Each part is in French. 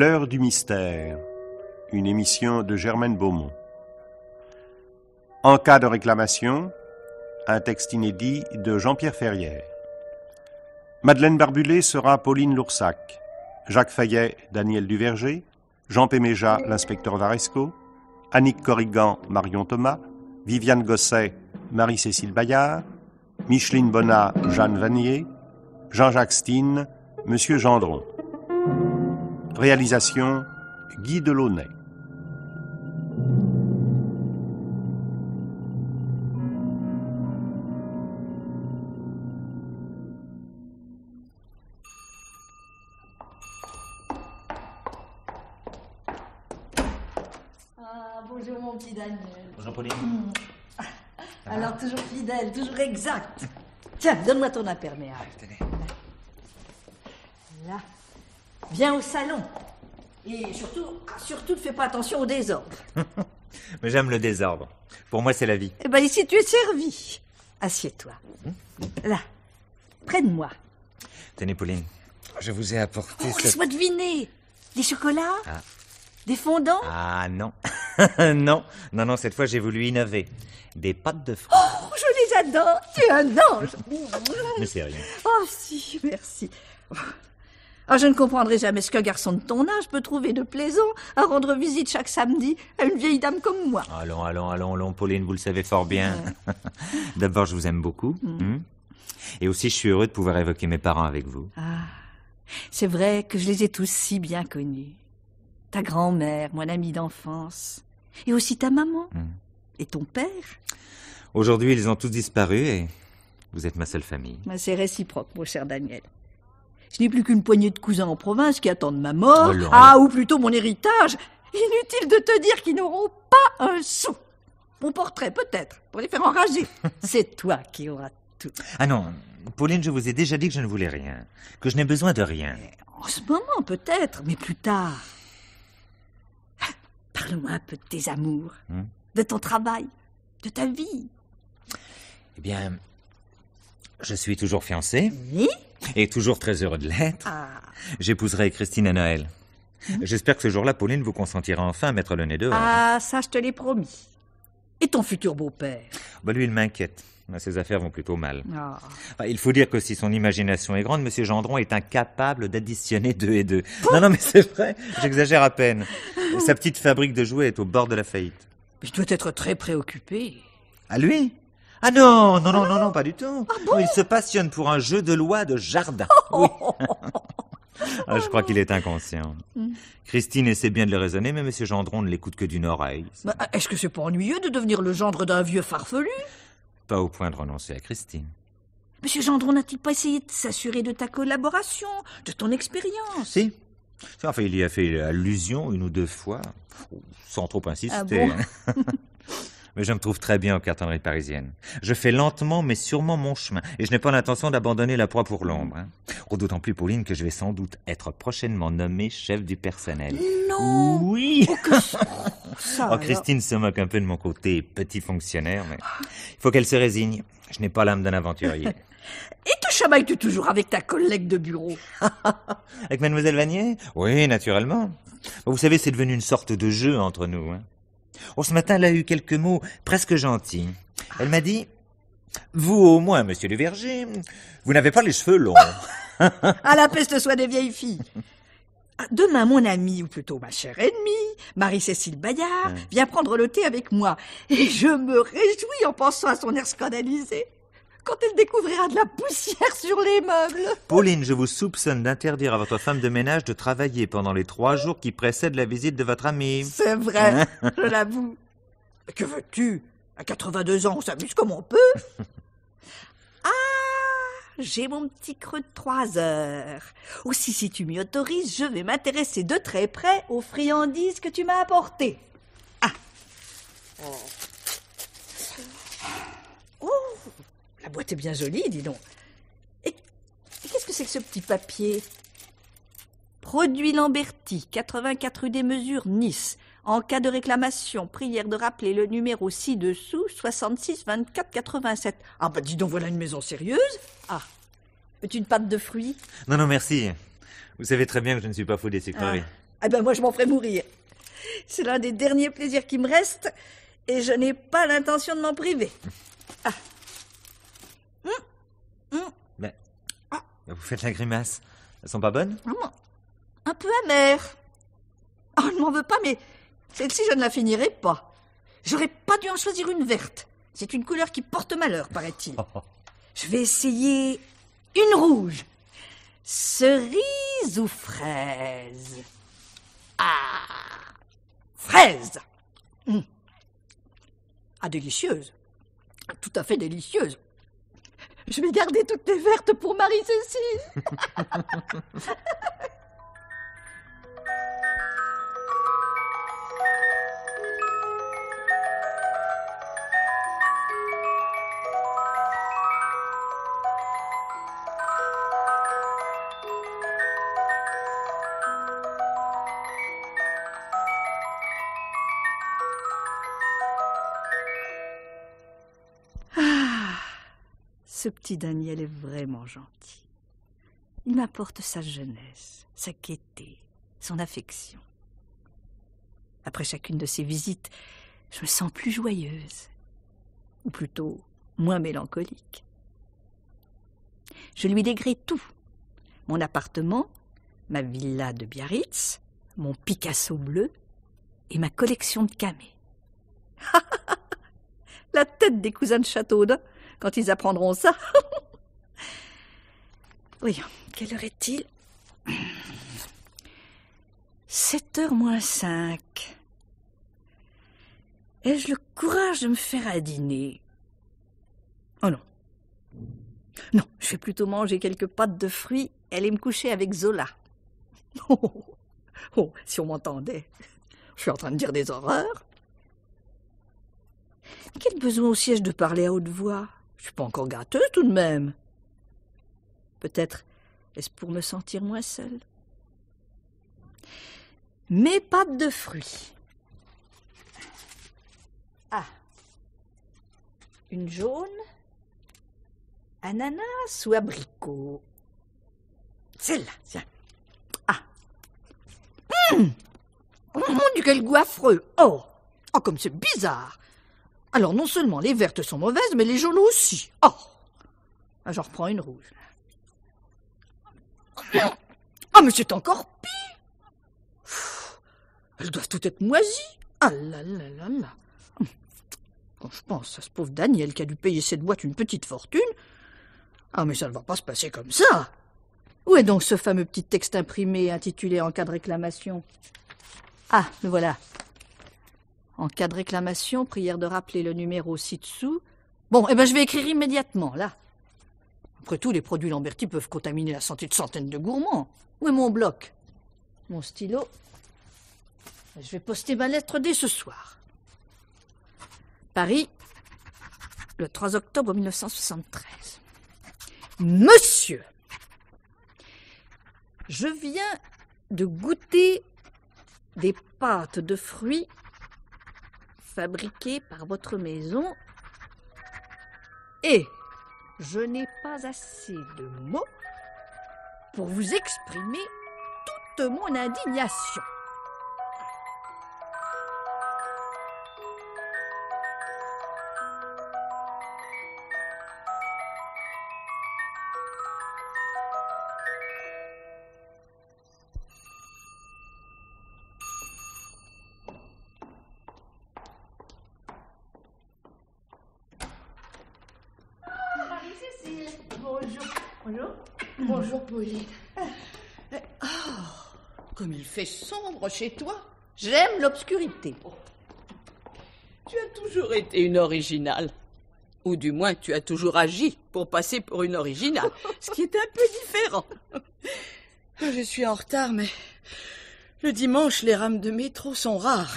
L'heure du mystère, une émission de Germaine Beaumont. En cas de réclamation, un texte inédit de Jean-Pierre Ferrière. Madeleine Barbulé sera Pauline Loursac, Jacques Fayet, Daniel Duverger, Jean Péméja, l'inspecteur Varesco, Annick Corrigan, Marion Thomas, Viviane Gosset, Marie-Cécile Bayard, Micheline Bonnat, Jeanne Vanier, Jean-Jacques Stine, Monsieur Gendron. Réalisation Guy Delaunay. Ah, bonjour mon petit Daniel. Bonjour Pauline. Hmm. Alors toujours fidèle, toujours exact. Tiens, donne-moi ton imperméable. Allez, Là. Viens au salon. Et surtout, surtout ne fais pas attention au désordre. Mais j'aime le désordre. Pour moi, c'est la vie. Eh ben ici, tu es servi. Assieds-toi. Hmm? Là, près de moi. Tenez, Pauline, je vous ai apporté. Oh, Laisse-moi deviner. Des chocolats ah. Des fondants Ah non, non, non, non, cette fois j'ai voulu innover. Des pâtes de fruits. Oh, je les adore. Tu es un ange. Mais c'est rien. Oh si, merci. Ah, je ne comprendrai jamais ce qu'un garçon de ton âge peut trouver de plaisant à rendre visite chaque samedi à une vieille dame comme moi. Allons, allons, allons, allons, Pauline, vous le savez fort bien. D'abord, je vous aime beaucoup. Hmm. Hmm. Et aussi, je suis heureux de pouvoir évoquer mes parents avec vous. Ah, c'est vrai que je les ai tous si bien connus. Ta grand-mère, mon amie d'enfance, et aussi ta maman, hmm. et ton père. Aujourd'hui, ils ont tous disparu et vous êtes ma seule famille. C'est réciproque, mon cher Daniel. Je n'ai plus qu'une poignée de cousins en province qui attendent ma mort, oh, ah, ou plutôt mon héritage. Inutile de te dire qu'ils n'auront pas un sou. Mon portrait, peut-être, pour les faire enrager. C'est toi qui auras tout. Ah non, Pauline, je vous ai déjà dit que je ne voulais rien, que je n'ai besoin de rien. Eh, en ce moment, peut-être, mais plus tard. Ah, parle-moi un peu de tes amours, hmm? de ton travail, de ta vie. Eh bien, je suis toujours fiancée. Oui et toujours très heureux de l'être. Ah. J'épouserai Christine à Noël. Hein? J'espère que ce jour-là, Pauline vous consentira enfin à mettre le nez dehors. Ah, ça, je te l'ai promis. Et ton futur beau-père bah, Lui, il m'inquiète. Bah, ses affaires vont plutôt mal. Ah. Bah, il faut dire que si son imagination est grande, Monsieur Gendron est incapable d'additionner deux et deux. non, non, mais c'est vrai, j'exagère à peine. Sa petite fabrique de jouets est au bord de la faillite. Il doit être très préoccupé. À lui ah non, non, non, non, non, pas du tout. Ah il se passionne pour un jeu de loi de jardin. Oh oui. Ah, je crois qu'il est inconscient. Mm. Christine essaie bien de le raisonner, mais Monsieur Gendron ne l'écoute que d'une oreille. Bah, est-ce que c'est pas ennuyeux de devenir le gendre d'un vieux farfelu Pas au point de renoncer à Christine. Monsieur Gendron n'a-t-il pas essayé de s'assurer de ta collaboration, de ton expérience Si. Enfin, il y a fait allusion une ou deux fois, sans trop insister. Ah mais je me trouve très bien aux cartonneries parisienne Je fais lentement mais sûrement mon chemin, et je n'ai pas l'intention d'abandonner la proie pour l'ombre. Hein. Oh, d'autant plus, Pauline, que je vais sans doute être prochainement nommé chef du personnel. Non Oui oh, oh Christine se moque un peu de mon côté petit fonctionnaire, mais il faut qu'elle se résigne. Je n'ai pas l'âme d'un aventurier. Et te chamailles-tu toujours avec ta collègue de bureau Avec mademoiselle Vanier Oui, naturellement. Vous savez, c'est devenu une sorte de jeu entre nous. Hein. Oh, ce matin, elle a eu quelques mots presque gentils. Elle m'a dit Vous au moins, monsieur le Verger, vous n'avez pas les cheveux longs. à la peste soit des vieilles filles Demain, mon amie, ou plutôt ma chère ennemie, Marie-Cécile Bayard, hein. vient prendre le thé avec moi. Et je me réjouis en pensant à son air scandalisé quand elle découvrira de la poussière sur les meubles. Pauline, je vous soupçonne d'interdire à votre femme de ménage de travailler pendant les trois jours qui précèdent la visite de votre amie. C'est vrai, hein je l'avoue. Que veux-tu À 82 ans, on s'amuse comme on peut. Ah j'ai mon petit creux de trois heures. Aussi, si tu m'y autorises, je vais m'intéresser de très près aux friandises que tu m'as apportées. Ah. oh, oh. La boîte est bien jolie, dis donc. Et, qu'est-ce que c'est que ce petit papier Produit Lamberti, 84 rue des Mesures, Nice. En cas de réclamation, prière de rappeler le numéro ci-dessous 66 24 87. Ah bah dis donc, voilà une maison sérieuse. Ah, veux-tu une pâte de fruits Non, non, merci. Vous savez très bien que je ne suis pas fou des sucreries. Ah, eh ben moi, je m'en ferai mourir. C'est l'un des derniers plaisirs qui me reste et je n'ai pas l'intention de m'en priver. Ah, faites la grimace. Elles sont pas bonnes ah, Un peu amères. Oh, ah, ne m'en veux pas, mais celle-ci, je ne la finirai pas. J'aurais pas dû en choisir une verte. C'est une couleur qui porte malheur, paraît-il. Oh, oh. Je vais essayer une rouge. Cerise ou fraise Ah Fraise hum. Ah, délicieuse. Tout à fait délicieuse. Je vais garder toutes les vertes pour Marie-Cécile. petit Daniel est vraiment gentil. Il m'apporte sa jeunesse, sa gaieté, son affection. Après chacune de ses visites, je me sens plus joyeuse, ou plutôt moins mélancolique. Je lui dégré tout mon appartement, ma villa de Biarritz, mon Picasso bleu et ma collection de camées. La tête des cousins de Châteaudun quand ils apprendront ça. oui, quelle heure est-il 7 heures moins 5. Ai-je le courage de me faire à dîner Oh non. Non, je vais plutôt manger quelques pâtes de fruits et aller me coucher avec Zola. Oh, oh, si on m'entendait. Je suis en train de dire des horreurs. Quel besoin aussi ai-je de parler à haute voix je suis pas encore gâteuse tout de même. Peut-être est-ce pour me sentir moins seule. Mes pâtes de fruits. Ah, une jaune, ananas ou abricot. Celle-là, tiens. Ah. Oh Mon Dieu, quel goût affreux. Oh, oh comme c'est bizarre. Alors non seulement les vertes sont mauvaises, mais les jaunes aussi. Oh ah, J'en reprends une rouge. Ah, mais c'est encore pire Elles doivent toutes être moisies. Ah là là là là Quand je pense à ce pauvre Daniel qui a dû payer cette boîte une petite fortune. Ah, mais ça ne va pas se passer comme ça Où est donc ce fameux petit texte imprimé intitulé En cas de réclamation Ah, le voilà. En cas de réclamation, prière de rappeler le numéro ci-dessous. Bon, eh ben, je vais écrire immédiatement, là. Après tout, les produits Lamberti peuvent contaminer la santé de centaines de gourmands. Où est mon bloc Mon stylo Je vais poster ma lettre dès ce soir. Paris, le 3 octobre 1973. Monsieur, je viens de goûter des pâtes de fruits fabriquée par votre maison. Et je n'ai pas assez de mots pour vous exprimer toute mon indignation. Bonjour, Pauline. Oh, comme il fait sombre chez toi. J'aime l'obscurité. Tu as toujours été une originale. Ou du moins, tu as toujours agi pour passer pour une originale, ce qui est un peu différent. Je suis en retard, mais le dimanche, les rames de métro sont rares.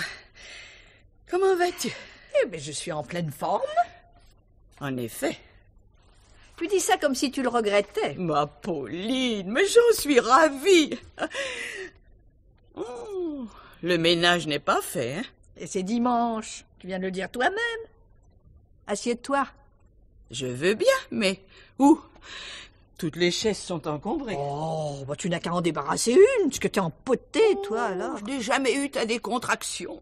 Comment vas-tu Eh bien, je suis en pleine forme. En effet. Tu dis ça comme si tu le regrettais. Ma Pauline, mais j'en suis ravie. le ménage n'est pas fait. Hein. Et c'est dimanche. Tu viens de le dire toi-même. Assieds-toi. Je veux bien, mais où Toutes les chaises sont encombrées. Oh, bah, tu n'as qu'à en débarrasser une, Est-ce que t'es empoté, toi, oh, alors. Je n'ai jamais eu ta décontraction,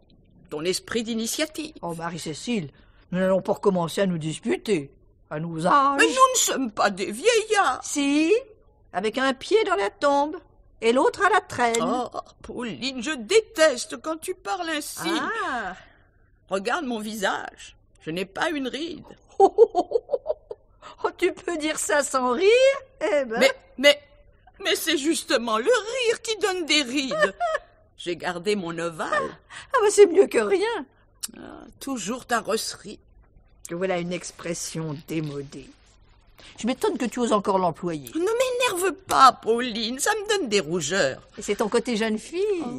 ton esprit d'initiative. Oh, Marie-Cécile, nous n'allons pas recommencer à nous disputer à nos âges. Mais nous ne sommes pas des vieillards. Si, avec un pied dans la tombe et l'autre à la traîne. Oh, Pauline, je déteste quand tu parles ainsi. Ah. Regarde mon visage. Je n'ai pas une ride. Oh, oh, oh, oh tu peux dire ça sans rire eh ben. Mais, mais, mais c'est justement le rire qui donne des rides. J'ai gardé mon ovale. Ah, ah c'est mieux que rien. Ah, toujours ta rosserie voilà une expression démodée. Je m'étonne que tu oses encore l'employer. Ne m'énerve pas, Pauline, ça me donne des rougeurs. Et c'est ton côté jeune fille. Oh.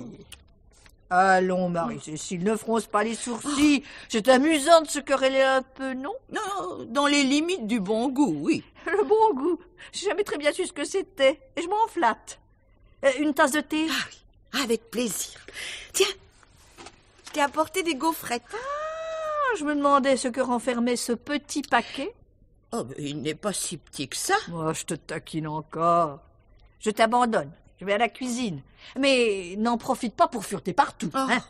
Allons, Marie-Cécile, ne fronce pas les sourcils. Oh. C'est amusant de se quereller un peu, non Non, dans les limites du bon goût, oui. Le bon goût J'ai jamais très bien su ce que c'était, et je m'en flatte. Euh, une tasse de thé ah Avec plaisir. Tiens, je t'ai apporté des gaufrettes. Ah je me demandais ce que renfermait ce petit paquet. Oh, mais il n'est pas si petit que ça. Moi, oh, je te taquine encore. Je t'abandonne. Je vais à la cuisine. Mais n'en profite pas pour fureter partout. Oh. Hein.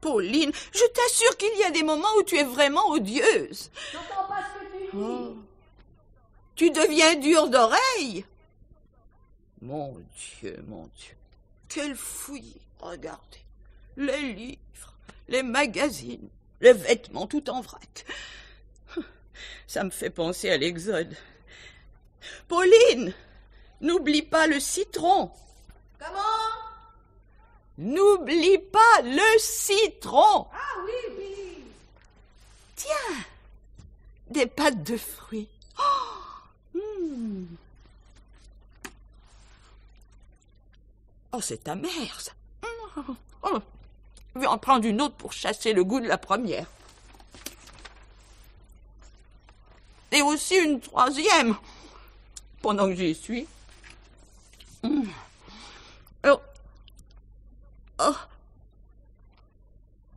Pauline, je t'assure qu'il y a des moments où tu es vraiment odieuse. pas ce que tu oh. Tu deviens dure d'oreille. Mon Dieu, mon Dieu. Quelle fouillis. Regardez. Les livres, les magazines, le vêtement tout en vrac. Ça me fait penser à l'Exode. Pauline, n'oublie pas le citron. Comment N'oublie pas le citron. Ah oui, oui. Tiens, des pâtes de fruits. Oh, hmm. oh c'est amer, ça. Oh, oh. Je vais en prendre une autre pour chasser le goût de la première. Et aussi une troisième, pendant que j'y suis. oh oh. oh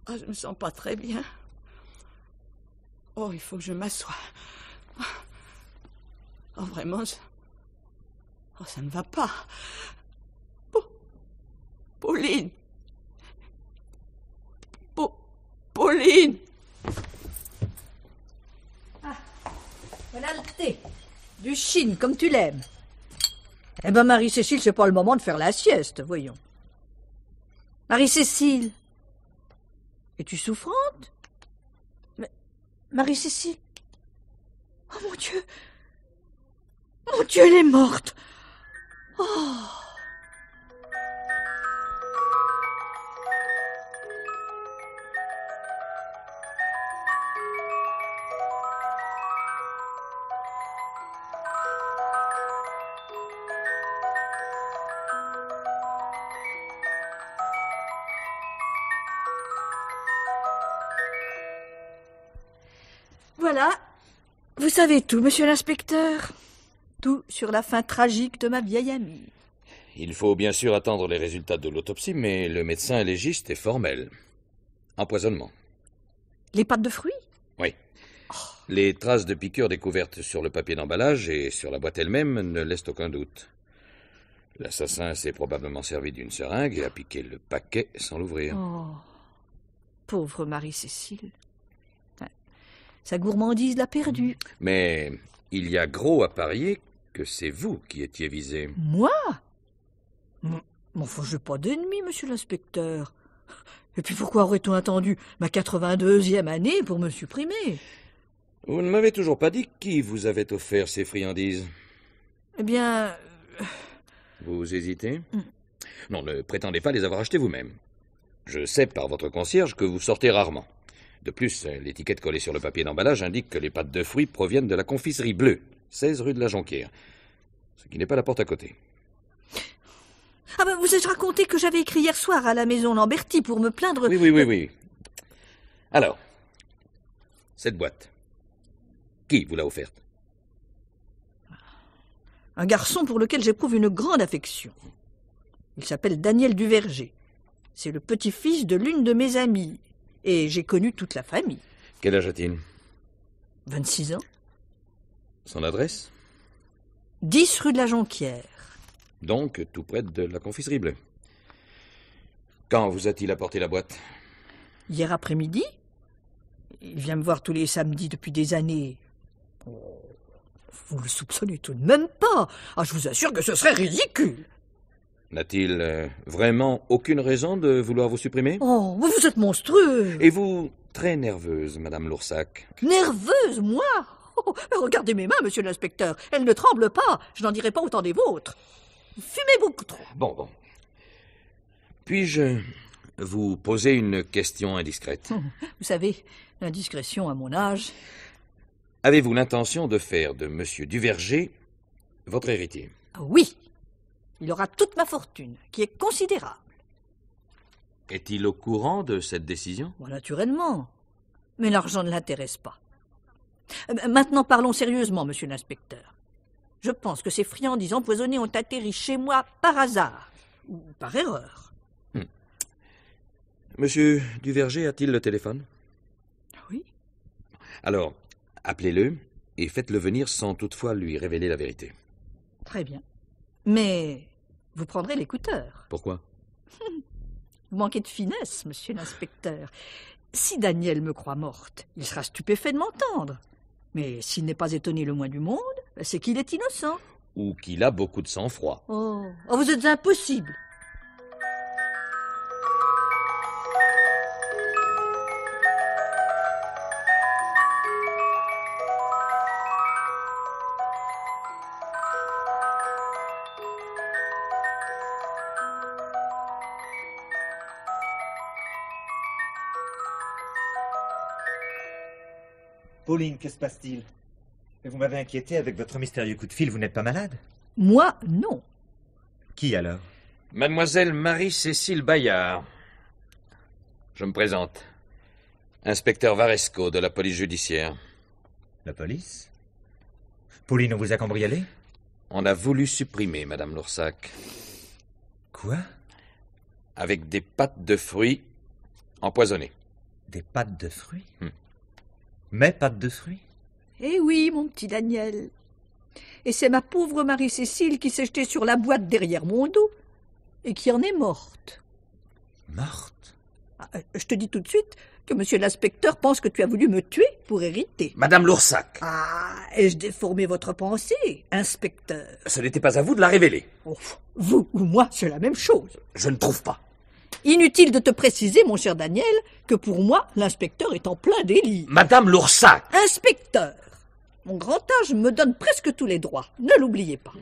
je me sens pas très bien. Oh, il faut que je m'assoie. Oh, vraiment, oh, ça ne va pas. Pauline, Ah, voilà le thé. Du chine, comme tu l'aimes. Eh ben, Marie-Cécile, c'est pas le moment de faire la sieste, voyons. Marie-Cécile, es-tu souffrante Mais, Marie-Cécile Oh mon Dieu Mon Dieu, elle est morte Oh savez tout, monsieur l'inspecteur Tout sur la fin tragique de ma vieille amie. Il faut bien sûr attendre les résultats de l'autopsie, mais le médecin légiste est formel. Empoisonnement. Les pâtes de fruits Oui. Oh. Les traces de piqûres découvertes sur le papier d'emballage et sur la boîte elle-même ne laissent aucun doute. L'assassin s'est probablement servi d'une seringue et a piqué le paquet sans l'ouvrir. Oh. Pauvre Marie-Cécile. Sa gourmandise l'a perdue. Mais il y a gros à parier que c'est vous qui étiez visé. Moi Mon Enfin, n'ai pas d'ennemi, monsieur l'inspecteur. Et puis pourquoi aurait-on attendu ma 82e année pour me supprimer Vous ne m'avez toujours pas dit qui vous avait offert ces friandises. Eh bien. Euh, vous hésitez hmm. Non, ne prétendez pas les avoir achetées vous-même. Je sais par votre concierge que vous sortez rarement. De plus, l'étiquette collée sur le papier d'emballage indique que les pâtes de fruits proviennent de la confiserie bleue, 16 rue de la Jonquière, ce qui n'est pas la porte à côté. Ah ben, vous ai-je raconté que j'avais écrit hier soir à la maison Lamberti pour me plaindre Oui, oui, oui, oui. Alors, cette boîte, qui vous l'a offerte Un garçon pour lequel j'éprouve une grande affection. Il s'appelle Daniel Duverger. C'est le petit-fils de l'une de mes amies, et j'ai connu toute la famille. Quel âge a-t-il 26 ans. Son adresse 10 rue de la Jonquière. Donc, tout près de la confiserie bleue. Quand vous a-t-il apporté la boîte Hier après-midi. Il vient me voir tous les samedis depuis des années. Oh, vous le soupçonnez tout de même pas. Ah, je vous assure que ce serait ridicule. N'a-t-il euh, vraiment aucune raison de vouloir vous supprimer Oh, vous êtes monstrueux Et vous, très nerveuse, Madame Loursac. Nerveuse, moi oh, Regardez mes mains, monsieur l'inspecteur. Elles ne tremblent pas. Je n'en dirai pas autant des vôtres. fumez beaucoup trop. Bon, bon. Puis-je vous poser une question indiscrète oh, Vous savez, l'indiscrétion à mon âge. Avez-vous l'intention de faire de Monsieur Duverger votre héritier ah Oui, il aura toute ma fortune, qui est considérable. Est-il au courant de cette décision Naturellement. Mais l'argent ne l'intéresse pas. Euh, ben, maintenant, parlons sérieusement, monsieur l'inspecteur. Je pense que ces friandises empoisonnées ont atterri chez moi par hasard, ou par erreur. Hmm. Monsieur Duverger a-t-il le téléphone Oui. Alors, appelez-le et faites-le venir sans toutefois lui révéler la vérité. Très bien. Mais vous prendrez l'écouteur. Pourquoi Vous manquez de finesse, monsieur l'inspecteur. Si Daniel me croit morte, il sera stupéfait de m'entendre. Mais s'il n'est pas étonné le moins du monde, c'est qu'il est innocent. Ou qu'il a beaucoup de sang-froid. Oh, oh vous êtes impossible. Pauline, que se passe-t-il Vous m'avez inquiété avec votre mystérieux coup de fil, vous n'êtes pas malade Moi, non. Qui alors Mademoiselle Marie-Cécile Bayard. Je me présente. Inspecteur Varesco de la police judiciaire. La police Pauline, on vous a cambriolé On a voulu supprimer Madame Loursac. Quoi Avec des pâtes de fruits empoisonnées. Des pâtes de fruits hmm. Mais pâtes de fruits Eh oui, mon petit Daniel. Et c'est ma pauvre Marie-Cécile qui s'est jetée sur la boîte derrière mon dos et qui en est morte. Morte ah, euh, Je te dis tout de suite que monsieur l'inspecteur pense que tu as voulu me tuer pour hériter. Madame Loursac Ah, ai-je déformé votre pensée, inspecteur Ce n'était pas à vous de la révéler. Oh, vous ou moi, c'est la même chose. Je ne trouve pas. Inutile de te préciser, mon cher Daniel, que pour moi, l'inspecteur est en plein délit. Madame Loursac Inspecteur Mon grand âge me donne presque tous les droits, ne l'oubliez pas.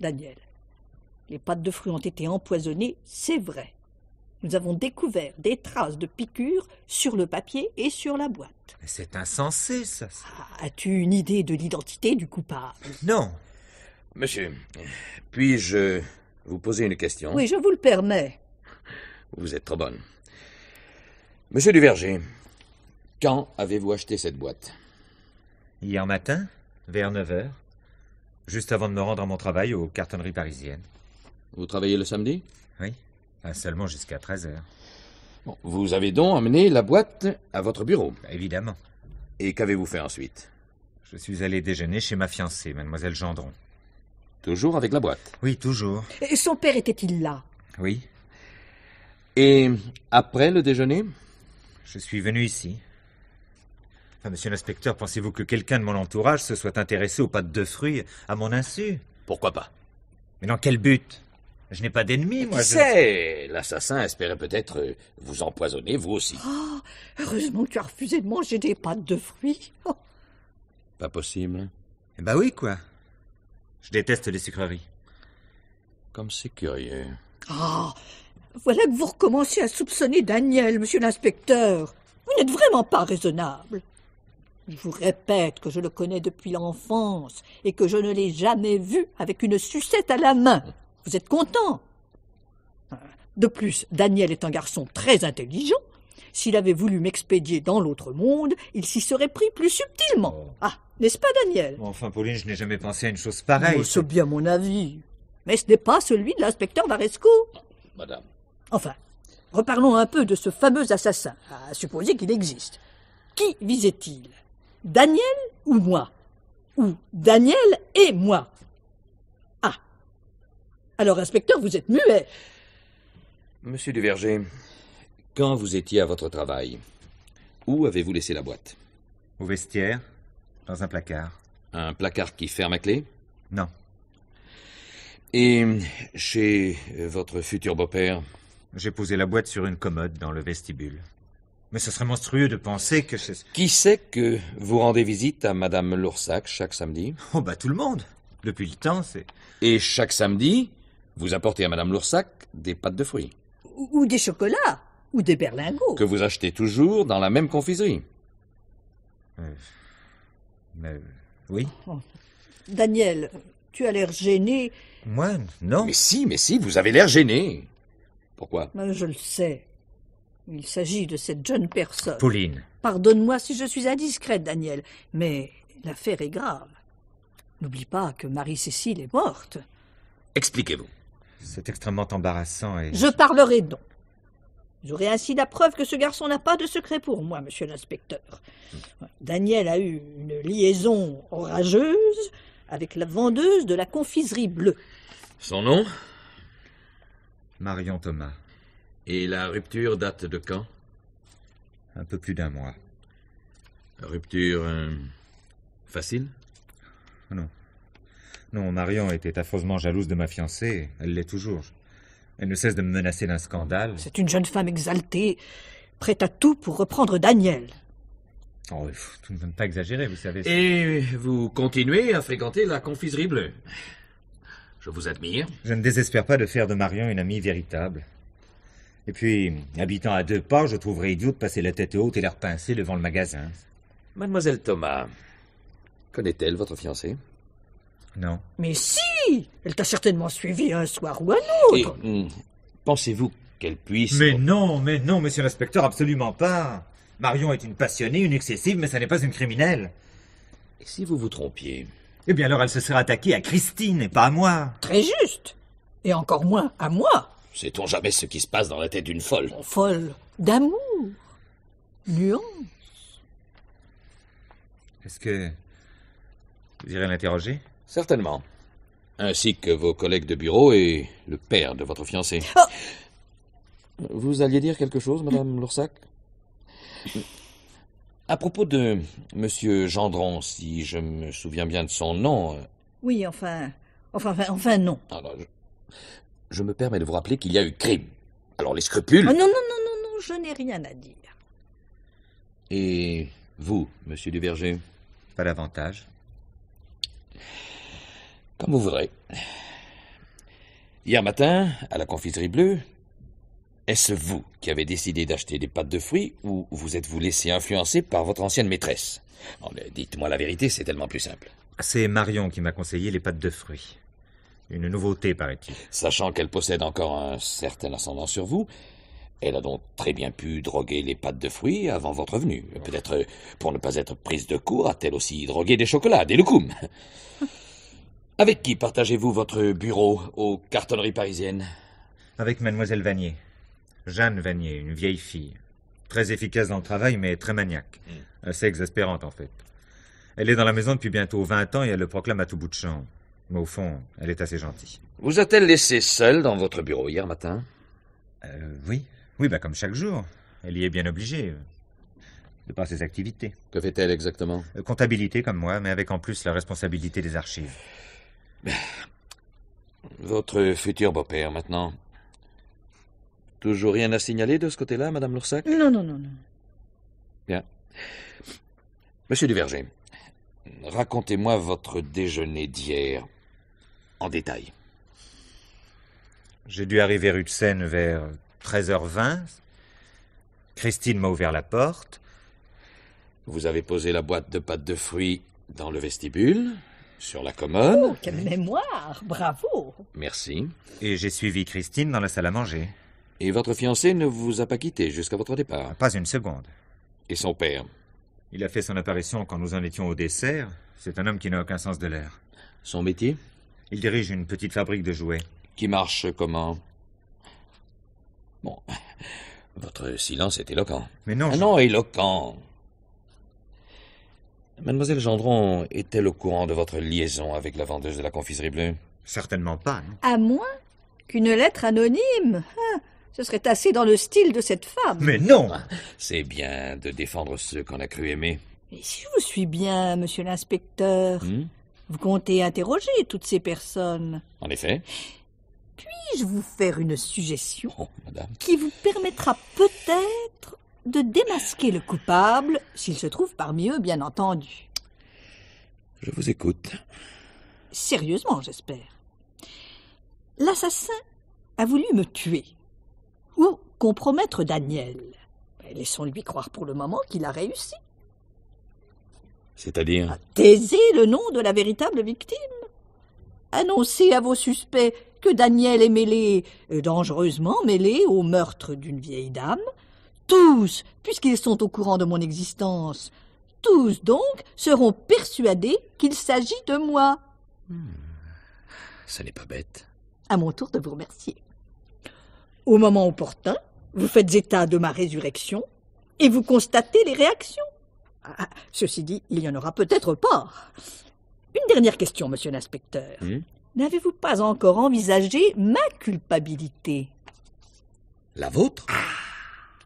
Daniel, les pâtes de fruits ont été empoisonnées, c'est vrai. Nous avons découvert des traces de piqûres sur le papier et sur la boîte. C'est insensé, ça. Ah, as-tu une idée de l'identité du coupable Non. Monsieur, puis-je vous poser une question Oui, je vous le permets. Vous êtes trop bonne. Monsieur Duverger, quand avez-vous acheté cette boîte Hier matin, vers 9 heures, juste avant de me rendre à mon travail aux cartonneries parisiennes. Vous travaillez le samedi Oui, seulement jusqu'à 13 heures. vous avez donc amené la boîte à votre bureau Évidemment. Et qu'avez-vous fait ensuite Je suis allé déjeuner chez ma fiancée, mademoiselle Gendron. Toujours avec la boîte Oui, toujours. Et son père était-il là Oui, et après le déjeuner Je suis venu ici. Enfin, monsieur l'inspecteur, pensez-vous que quelqu'un de mon entourage se soit intéressé aux pâtes de fruits à mon insu Pourquoi pas Mais dans quel but Je n'ai pas d'ennemis, moi. Qui je... sais L'assassin espérait peut-être euh, vous empoisonner, vous aussi. Ah, heureusement que tu as refusé de manger des pâtes de fruits. Oh. Pas possible. Hein. Eh ben oui, quoi. Je déteste les sucreries. Comme c'est curieux. Ah, voilà que vous recommencez à soupçonner Daniel, monsieur l'inspecteur. Vous n'êtes vraiment pas raisonnable. Je vous répète que je le connais depuis l'enfance et que je ne l'ai jamais vu avec une sucette à la main. Vous êtes content De plus, Daniel est un garçon très intelligent. S'il avait voulu m'expédier dans l'autre monde, il s'y serait pris plus subtilement. Oh. Ah, n'est-ce pas, Daniel Enfin, Pauline, je n'ai jamais pensé à une chose pareille. C'est bien mon avis. Mais ce n'est pas celui de l'inspecteur Varesco. Madame, Enfin, reparlons un peu de ce fameux assassin, à supposer qu'il existe. Qui visait-il Daniel ou moi Ou Daniel et moi Ah Alors, inspecteur, vous êtes muet Monsieur Duverger, quand vous étiez à votre travail, où avez-vous laissé la boîte Au vestiaire, dans un placard. Un placard qui ferme à clé Non. Et chez votre futur beau-père j'ai posé la boîte sur une commode dans le vestibule. Mais ce serait monstrueux de penser que c'est... Qui sait que vous rendez visite à Madame Loursac chaque samedi Oh bah tout le monde. Depuis le temps, c'est... Et chaque samedi, vous apportez à Madame Loursac des pâtes de fruits. Ou, des chocolats, ou des berlingots. Que vous achetez toujours dans la même confiserie. Euh, mais, euh, oui. Daniel, tu as l'air gêné. Moi, non. Mais si, mais si, vous avez l'air gêné. Pourquoi ben, Je le sais. Il s'agit de cette jeune personne. Pauline. Pardonne-moi si je suis indiscrète, Daniel, mais l'affaire est grave. N'oublie pas que Marie-Cécile est morte. Expliquez-vous. C'est extrêmement embarrassant et... Je parlerai donc. J'aurai ainsi la preuve que ce garçon n'a pas de secret pour moi, monsieur l'inspecteur. Daniel a eu une liaison orageuse avec la vendeuse de la confiserie bleue. Son nom Marion Thomas. Et la rupture date de quand Un peu plus d'un mois. Rupture euh, facile Non. Non, Marion était affreusement jalouse de ma fiancée. Elle l'est toujours. Elle ne cesse de me menacer d'un scandale. C'est une jeune femme exaltée, prête à tout pour reprendre Daniel. Oh, ne pas exagérer, vous savez. Et vous continuez à fréquenter la confiserie bleue je vous admire. Je ne désespère pas de faire de Marion une amie véritable. Et puis, habitant à deux pas, je trouverais idiot de passer la tête haute et l'air pincé devant le magasin. Mademoiselle Thomas, connaît-elle votre fiancée Non. Mais si Elle t'a certainement suivi un soir ou un autre. Hum, pensez-vous qu'elle puisse... Mais non, mais non, monsieur l'inspecteur, absolument pas. Marion est une passionnée, une excessive, mais ça n'est pas une criminelle. Et si vous vous trompiez eh bien alors elle se serait attaquée à Christine et pas à moi. Très juste. Et encore moins à moi. Sait-on jamais ce qui se passe dans la tête d'une folle Folle d'amour. Nuance. Est-ce que vous irez l'interroger Certainement. Ainsi que vos collègues de bureau et le père de votre fiancé. Oh. Vous alliez dire quelque chose, Madame Loursac à propos de Monsieur Gendron, si je me souviens bien de son nom. Euh. Oui, enfin. Enfin, enfin, non. je, me permets de vous rappeler qu'il y a eu crime. Alors les scrupules. Ah, non, non, non, non, non, je n'ai rien à dire. Et vous, Monsieur Duverger Pas davantage. Comme vous voudrez. Hier matin, à la confiserie bleue, est-ce vous qui avez décidé d'acheter des pâtes de fruits ou vous êtes-vous laissé influencer par votre ancienne maîtresse oh, Dites-moi la vérité, c'est tellement plus simple. C'est Marion qui m'a conseillé les pâtes de fruits. Une nouveauté, paraît-il. Sachant qu'elle possède encore un certain ascendant sur vous, elle a donc très bien pu droguer les pâtes de fruits avant votre venue. Peut-être, pour ne pas être prise de court, a-t-elle aussi drogué des chocolats, des loukoums Avec qui partagez-vous votre bureau aux cartonneries parisiennes Avec Mademoiselle Vanier. Jeanne Vanier, une vieille fille. Très efficace dans le travail, mais très maniaque. Mm. Assez exaspérante, en fait. Elle est dans la maison depuis bientôt 20 ans et elle le proclame à tout bout de champ. Mais au fond, elle est assez gentille. Vous a-t-elle laissé seule dans votre bureau hier matin euh, Oui. Oui, bah, comme chaque jour. Elle y est bien obligée. De par ses activités. Que fait-elle exactement euh, Comptabilité, comme moi, mais avec en plus la responsabilité des archives. Votre futur beau-père, maintenant. Toujours rien à signaler de ce côté-là, Madame Lursac Non, non, non, non. Bien. Monsieur Duverger, racontez-moi votre déjeuner d'hier en détail. J'ai dû arriver rue de Seine vers 13h20. Christine m'a ouvert la porte. Vous avez posé la boîte de pâtes de fruits dans le vestibule, sur la commode. Oh, quelle mémoire Bravo Merci. Et j'ai suivi Christine dans la salle à manger. Et votre fiancé ne vous a pas quitté jusqu'à votre départ ah, Pas une seconde. Et son père Il a fait son apparition quand nous en étions au dessert. C'est un homme qui n'a aucun sens de l'air. Son métier Il dirige une petite fabrique de jouets. Qui marche comment Bon. Votre silence est éloquent. Mais non. Ah non, éloquent. Mademoiselle Gendron est-elle au courant de votre liaison avec la vendeuse de la confiserie bleue Certainement pas. Hein. À moins qu'une lettre anonyme. Hein? Ce serait assez dans le style de cette femme. Mais non ah, C'est bien de défendre ceux qu'on a cru aimer. Et si je vous suis bien, monsieur l'inspecteur, hmm? vous comptez interroger toutes ces personnes. En effet. Puis-je vous faire une suggestion oh, madame. qui vous permettra peut-être de démasquer le coupable, s'il se trouve parmi eux, bien entendu. Je vous écoute. Sérieusement, j'espère. L'assassin a voulu me tuer ou compromettre Daniel. Laissons-lui croire pour le moment qu'il a réussi. C'est-à-dire Taisez le nom de la véritable victime. Annoncez à vos suspects que Daniel est mêlé, euh, dangereusement mêlé, au meurtre d'une vieille dame. Tous, puisqu'ils sont au courant de mon existence, tous donc seront persuadés qu'il s'agit de moi. Ça hmm. n'est pas bête. À mon tour de vous remercier. Au moment opportun, vous faites état de ma résurrection et vous constatez les réactions. Ah, ceci dit, il y en aura peut-être pas. Une dernière question, monsieur l'inspecteur. Hmm? N'avez-vous pas encore envisagé ma culpabilité La vôtre ah!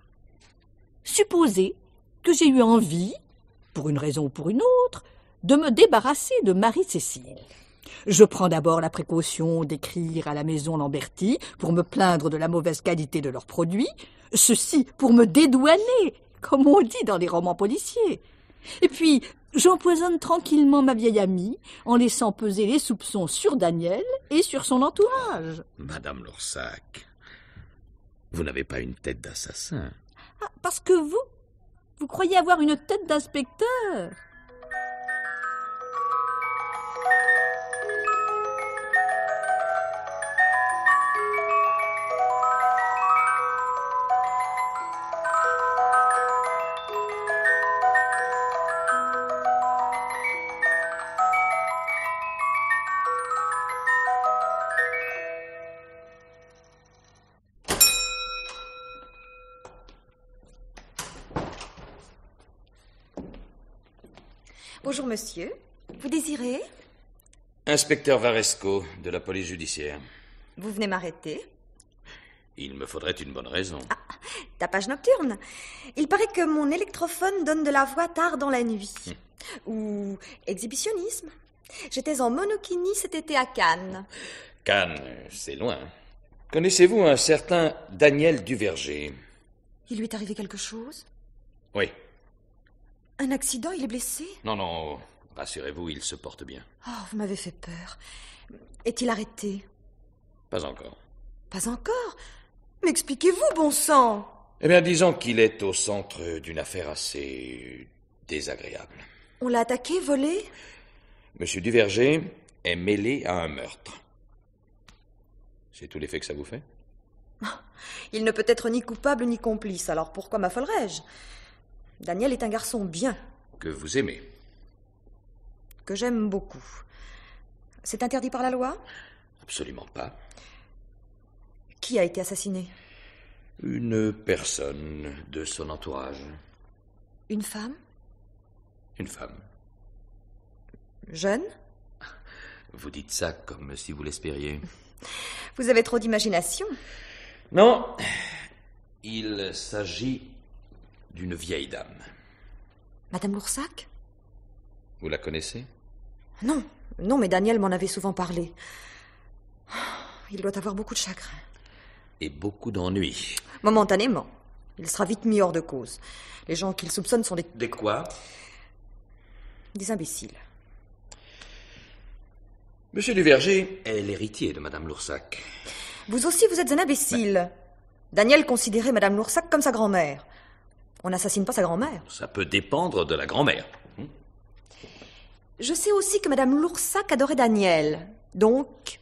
Supposez que j'ai eu envie, pour une raison ou pour une autre, de me débarrasser de Marie-Cécile. Je prends d'abord la précaution d'écrire à la maison Lamberti pour me plaindre de la mauvaise qualité de leurs produits, ceci pour me dédouaner, comme on dit dans les romans policiers. Et puis, j'empoisonne tranquillement ma vieille amie en laissant peser les soupçons sur Daniel et sur son entourage. Madame Lorsac, vous n'avez pas une tête d'assassin. Ah, parce que vous, vous croyez avoir une tête d'inspecteur. Bonjour, monsieur. Vous désirez Inspecteur Varesco, de la police judiciaire. Vous venez m'arrêter Il me faudrait une bonne raison. Ah, tapage nocturne. Il paraît que mon électrophone donne de la voix tard dans la nuit. Hmm. Ou exhibitionnisme. J'étais en monokini cet été à Cannes. Cannes, c'est loin. Connaissez-vous un certain Daniel Duverger Il lui est arrivé quelque chose Oui. Un accident Il est blessé Non, non. Rassurez-vous, il se porte bien. Oh, vous m'avez fait peur. Est-il arrêté Pas encore. Pas encore Mais expliquez-vous, bon sang Eh bien, disons qu'il est au centre d'une affaire assez désagréable. On l'a attaqué, volé Monsieur Duverger est mêlé à un meurtre. C'est tout l'effet que ça vous fait ah, Il ne peut être ni coupable ni complice, alors pourquoi m'affolerais-je Daniel est un garçon bien. Que vous aimez. Que j'aime beaucoup. C'est interdit par la loi Absolument pas. Qui a été assassiné Une personne de son entourage. Une femme Une femme. Jeune Vous dites ça comme si vous l'espériez. Vous avez trop d'imagination. Non, il s'agit d'une vieille dame. Madame Loursac Vous la connaissez Non, non, mais Daniel m'en avait souvent parlé. Il doit avoir beaucoup de chagrin. Et beaucoup d'ennuis. Momentanément. Il sera vite mis hors de cause. Les gens qu'il soupçonne sont des... Des quoi Des imbéciles. Monsieur Duverger est l'héritier de Madame Loursac. Vous aussi, vous êtes un imbécile. Bah. Daniel considérait Madame Loursac comme sa grand-mère. On n'assassine pas sa grand-mère. Ça peut dépendre de la grand-mère. Hum. Je sais aussi que Madame Loursac adorait Daniel. Donc.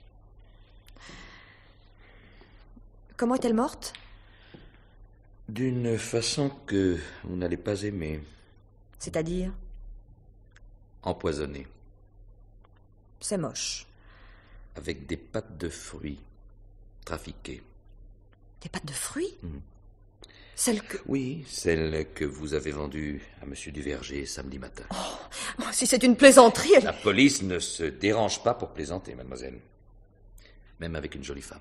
Comment est-elle morte D'une façon que vous n'allez pas aimer. C'est-à-dire Empoisonnée. C'est moche. Avec des pâtes de fruits trafiquées. Des pâtes de fruits hum. Celle que... Oui, celle que vous avez vendue à Monsieur Duverger samedi matin. Oh, si c'est une plaisanterie... La police ne se dérange pas pour plaisanter, mademoiselle. Même avec une jolie femme.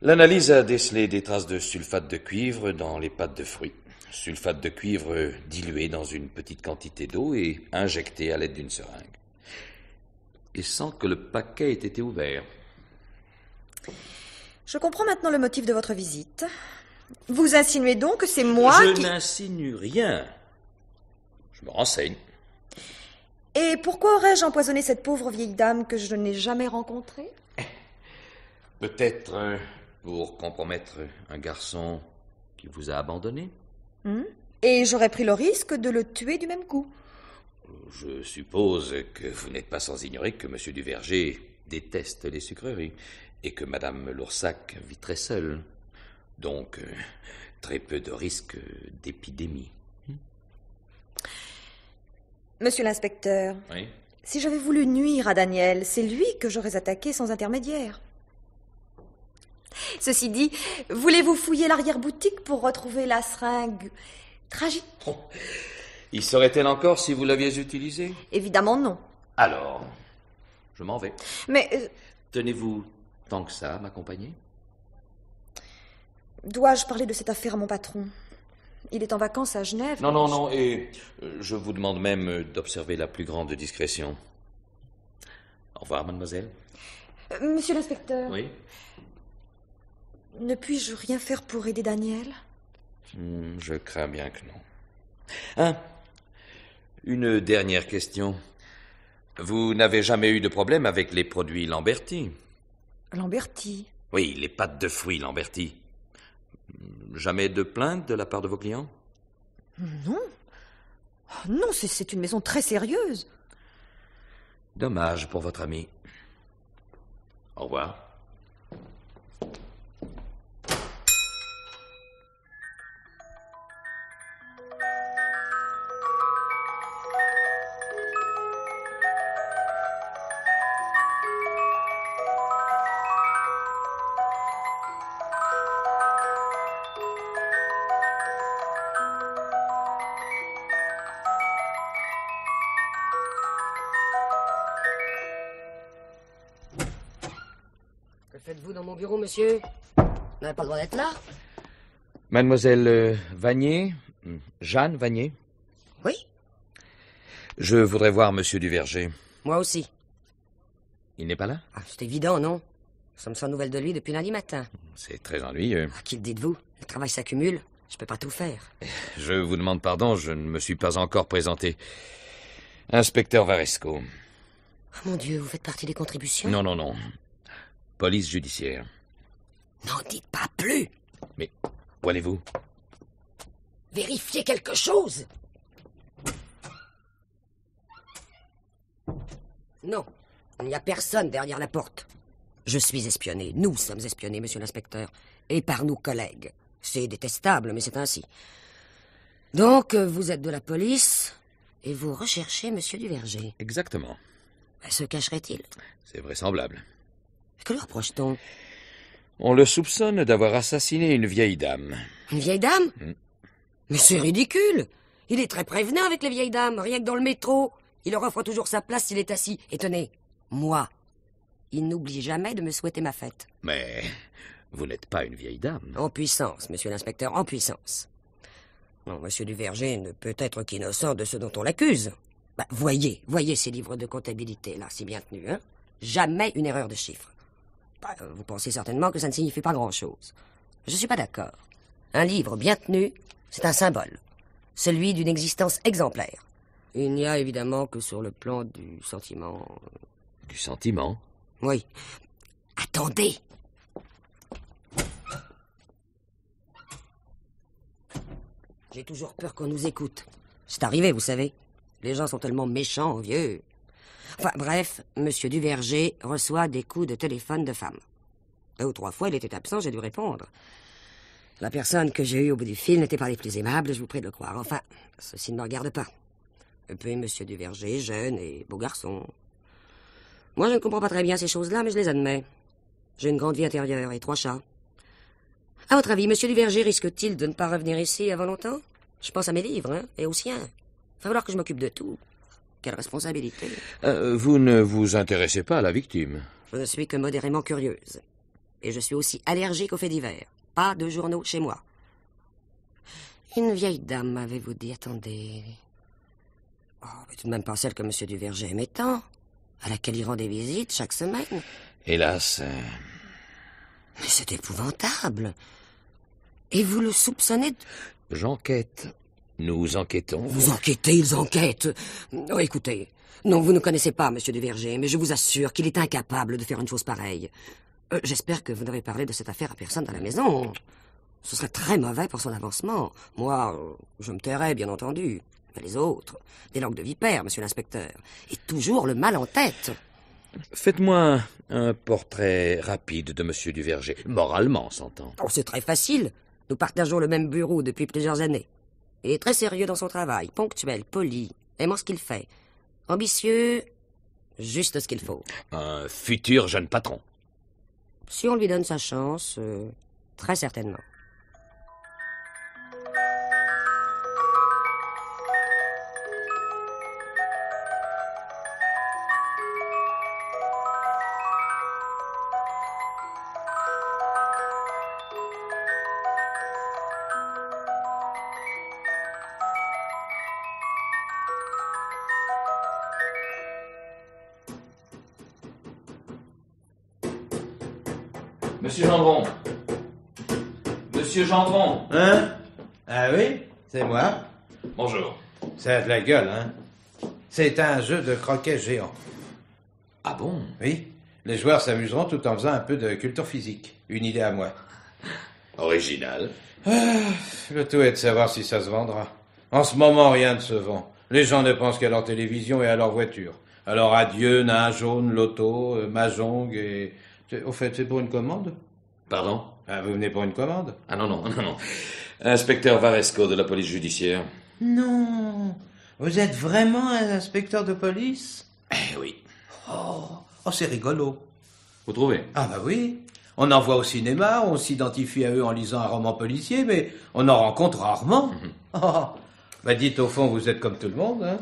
L'analyse a décelé des traces de sulfate de cuivre dans les pâtes de fruits. Sulfate de cuivre dilué dans une petite quantité d'eau et injecté à l'aide d'une seringue. Et sans que le paquet ait été ouvert. Je comprends maintenant le motif de votre visite. Vous insinuez donc que c'est moi Je n'insinue rien. Je me renseigne. Et pourquoi aurais-je empoisonné cette pauvre vieille dame que je n'ai jamais rencontrée Peut-être euh, pour compromettre un garçon qui vous a abandonné. Hmm et j'aurais pris le risque de le tuer du même coup. Je suppose que vous n'êtes pas sans ignorer que M. Duverger déteste les sucreries et que Mme Loursac vit très seule. Donc, euh, très peu de risque d'épidémie. Monsieur l'inspecteur. Si j'avais voulu nuire à Daniel, c'est lui que j'aurais attaqué sans intermédiaire. Ceci dit, voulez-vous fouiller l'arrière-boutique pour retrouver la seringue tragique oh. Il serait-elle encore si vous l'aviez utilisée Évidemment non. Alors, je m'en vais. Mais... Euh, Tenez-vous tant que ça à m'accompagner Dois-je parler de cette affaire à mon patron Il est en vacances à Genève. Non, non, non, et je vous demande même d'observer la plus grande discrétion. Au revoir, mademoiselle. Euh, monsieur l'inspecteur. Oui. Ne puis-je rien faire pour aider Daniel hmm, Je crains bien que non. Hein Une dernière question. Vous n'avez jamais eu de problème avec les produits Lamberti Lamberti Oui, les pâtes de fruits Lamberti. Jamais de plainte de la part de vos clients Non. Oh, non, c'est une maison très sérieuse. Dommage pour votre ami. Au revoir. monsieur. vous n'avez pas le droit d'être là. Mademoiselle euh, Vanier, hmm, Jeanne Vanier. Oui. Je voudrais voir monsieur Duverger. Moi aussi. Il n'est pas là ah, C'est évident, non Nous sommes sans nouvelles de lui depuis lundi matin. C'est très ennuyeux. Ah, Qu'il dites-vous Le travail s'accumule. Je ne peux pas tout faire. Je vous demande pardon, je ne me suis pas encore présenté. Inspecteur Varesco. Oh mon Dieu, vous faites partie des contributions Non, non, non. Police judiciaire. N'en dites pas plus. Mais où allez-vous Vérifiez quelque chose. Non, il n'y a personne derrière la porte. Je suis espionné, nous sommes espionnés, monsieur l'inspecteur, et par nos collègues. C'est détestable, mais c'est ainsi. Donc, vous êtes de la police et vous recherchez monsieur Duverger. Exactement. Se cacherait-il C'est vraisemblable. Que leur reproche-t-on on le soupçonne d'avoir assassiné une vieille dame. Une vieille dame hmm. Mais c'est ridicule Il est très prévenant avec les vieilles dames, rien que dans le métro. Il leur offre toujours sa place s'il est assis. Et tenez, moi, il n'oublie jamais de me souhaiter ma fête. Mais vous n'êtes pas une vieille dame. En puissance, monsieur l'inspecteur, en puissance. monsieur Duverger ne peut être qu'innocent de ce dont on l'accuse. Bah, voyez, voyez ces livres de comptabilité, là, si bien tenus, hein. Jamais une erreur de chiffre. Euh, vous pensez certainement que ça ne signifie pas grand-chose. Je ne suis pas d'accord. Un livre bien tenu, c'est un symbole, celui d'une existence exemplaire. Il n'y a évidemment que sur le plan du sentiment. Du sentiment Oui. Attendez J'ai toujours peur qu'on nous écoute. C'est arrivé, vous savez. Les gens sont tellement méchants, vieux. Enfin bref, Monsieur Duverger reçoit des coups de téléphone de femme. Deux ou trois fois, il était absent, j'ai dû répondre. La personne que j'ai eue au bout du fil n'était pas les plus aimables, je vous prie de le croire. Enfin, ceci ne me regarde pas. Et puis, Monsieur Duverger, jeune et beau garçon. Moi, je ne comprends pas très bien ces choses-là, mais je les admets. J'ai une grande vie intérieure et trois chats. À votre avis, Monsieur Duverger risque-t-il de ne pas revenir ici avant longtemps Je pense à mes livres, hein, et aux siens. Il va falloir que je m'occupe de tout. Quelle responsabilité euh, Vous ne vous intéressez pas à la victime. Je ne suis que modérément curieuse. Et je suis aussi allergique aux faits divers. Pas de journaux chez moi. Une vieille dame, m'avez-vous dit Attendez. Oh, tout de même pas celle que M. Duverger aimait tant, à laquelle il rend des visites chaque semaine. Hélas. Euh, mais c'est épouvantable. Et vous le soupçonnez de... J'enquête. Nous enquêtons. Vous enquêtez, ils enquêtent. Oh, écoutez, non, vous ne connaissez pas M. Duverger, mais je vous assure qu'il est incapable de faire une chose pareille. Euh, j'espère que vous n'avez parlé de cette affaire à personne dans la maison. Ce serait très mauvais pour son avancement. Moi, euh, je me tairais, bien entendu. Mais les autres, des langues de vipère, monsieur l'inspecteur. Et toujours le mal en tête. Faites-moi un portrait rapide de monsieur Duverger, moralement, s'entend. Oh, c'est très facile. Nous partageons le même bureau depuis plusieurs années. Il est très sérieux dans son travail, ponctuel, poli, aimant ce qu'il fait. Ambitieux, juste ce qu'il faut. Un futur jeune patron. Si on lui donne sa chance, euh, très certainement. Monsieur Gendron. Monsieur Gendron. Hein Ah oui, c'est moi. Bonjour. Ça a de la gueule, hein C'est un jeu de croquet géant. Ah bon Oui. Les joueurs s'amuseront tout en faisant un peu de culture physique. Une idée à moi. Original. Ah, le tout est de savoir si ça se vendra. En ce moment, rien ne se vend. Les gens ne pensent qu'à leur télévision et à leur voiture. Alors adieu, nain jaune, loto, euh, majong et au fait, c'est pour une commande Pardon ah, Vous venez pour une commande Ah non, non, non, non. Inspecteur Varesco de la police judiciaire. Non Vous êtes vraiment un inspecteur de police Eh oui. Oh, oh, c'est rigolo. Vous trouvez Ah bah oui. On en voit au cinéma, on s'identifie à eux en lisant un roman policier, mais on en rencontre rarement. Mhm. Oh, bah dites, au fond, vous êtes comme tout le monde. Hein.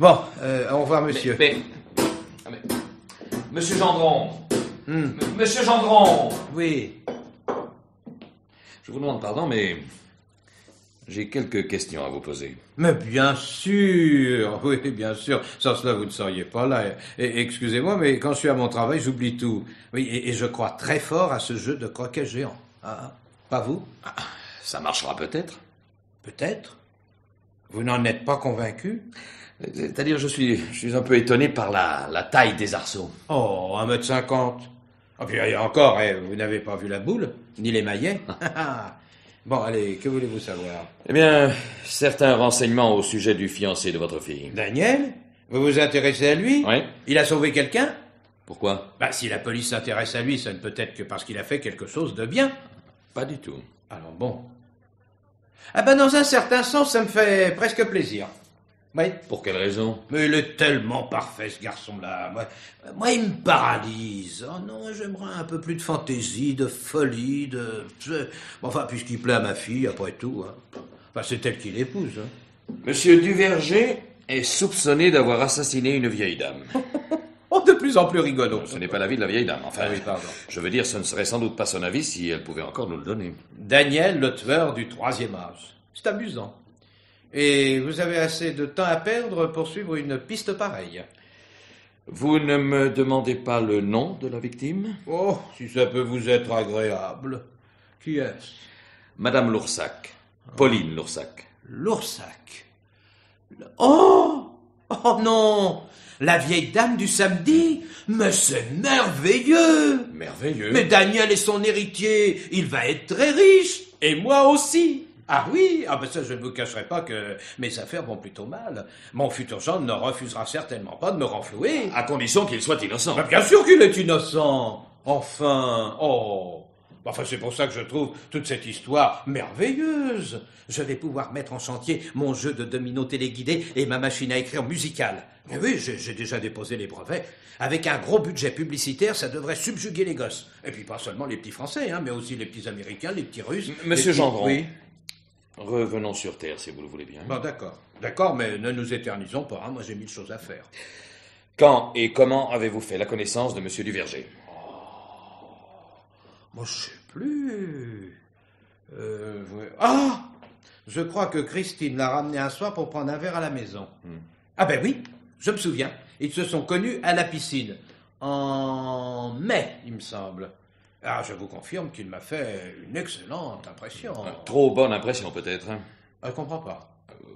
bon, euh, au revoir, monsieur. Ah, monsieur Gendron Hmm. Monsieur Gendron Oui. Je vous demande pardon, mais j'ai quelques questions à vous poser. Mais bien sûr, oui, bien sûr. Sans cela, vous ne seriez pas là. Excusez-moi, mais quand je suis à mon travail, j'oublie tout. Oui, et, je crois très fort à ce jeu de croquet géant. Ah. pas vous ah, Ça marchera peut-être. Peut-être Vous n'en êtes pas convaincu c'est-à-dire, je suis, je suis un peu étonné par la, taille des arceaux. Oh, un mètre cinquante. Et ah, puis encore, eh, vous n'avez pas vu la boule, ni les maillets. bon, allez, que voulez-vous savoir Eh bien, certains renseignements au sujet du fiancé de votre fille. Daniel Vous vous intéressez à lui Oui. Il a sauvé quelqu'un Pourquoi Bah, si la police s'intéresse à lui, ça ne peut être que parce qu'il a fait quelque chose de bien. Pas du tout. Alors ah, bon. Ah ben, dans un certain sens, ça me fait presque plaisir. Oui. Pour quelle raison Mais il est tellement parfait, ce garçon-là. Moi, moi, il me paralyse. Oh non, j'aimerais un peu plus de fantaisie, de folie, de. Enfin, puisqu'il plaît à ma fille, après tout. Hein. Enfin, c'est elle qui l'épouse. Hein. Monsieur Duverger est soupçonné d'avoir assassiné une vieille dame. oh, de plus en plus rigolo. Ce n'est pas l'avis de la vieille dame, enfin. Ah je veux dire, ce ne serait sans doute pas son avis si elle pouvait encore nous le donner. Daniel, le tueur du troisième âge. C'est amusant. Et vous avez assez de temps à perdre pour suivre une piste pareille. Vous ne me demandez pas le nom de la victime Oh, si ça peut vous être agréable. Qui est-ce Madame Loursac. Pauline Loursac. Loursac Oh Oh non La vieille dame du samedi Mais c'est merveilleux Merveilleux Mais Daniel est son héritier. Il va être très riche. Et moi aussi ah oui, ah ben ça je ne vous cacherai pas que mes affaires vont plutôt mal. Mon futur Jean ne refusera certainement pas de me renflouer. À condition qu'il soit innocent. Ben, bien sûr qu'il est innocent. Enfin, oh. Bah, enfin, c'est pour ça que je trouve toute cette histoire merveilleuse. Je vais pouvoir mettre en chantier mon jeu de domino téléguidé et ma machine à écrire musicale. Mais oui, j'ai déjà déposé les brevets. Avec un gros budget publicitaire, ça devrait subjuguer les gosses. Et puis pas seulement les petits Français, hein, mais aussi les petits Américains, les petits Russes. Monsieur Gendron, Revenons sur Terre, si vous le voulez bien. Bon, d'accord. D'accord, mais ne nous éternisons pas. Hein. Moi, j'ai mille choses à faire. Quand et comment avez-vous fait la connaissance de M. Duverger oh, Moi, je sais plus. Euh, ah Je crois que Christine l'a ramené un soir pour prendre un verre à la maison. Hmm. Ah ben oui, je me souviens. Ils se sont connus à la piscine. En mai, il me semble. Ah, je vous confirme qu'il m'a fait une excellente impression. Euh, trop bonne impression, peut-être. Je hein. euh, Je comprends pas.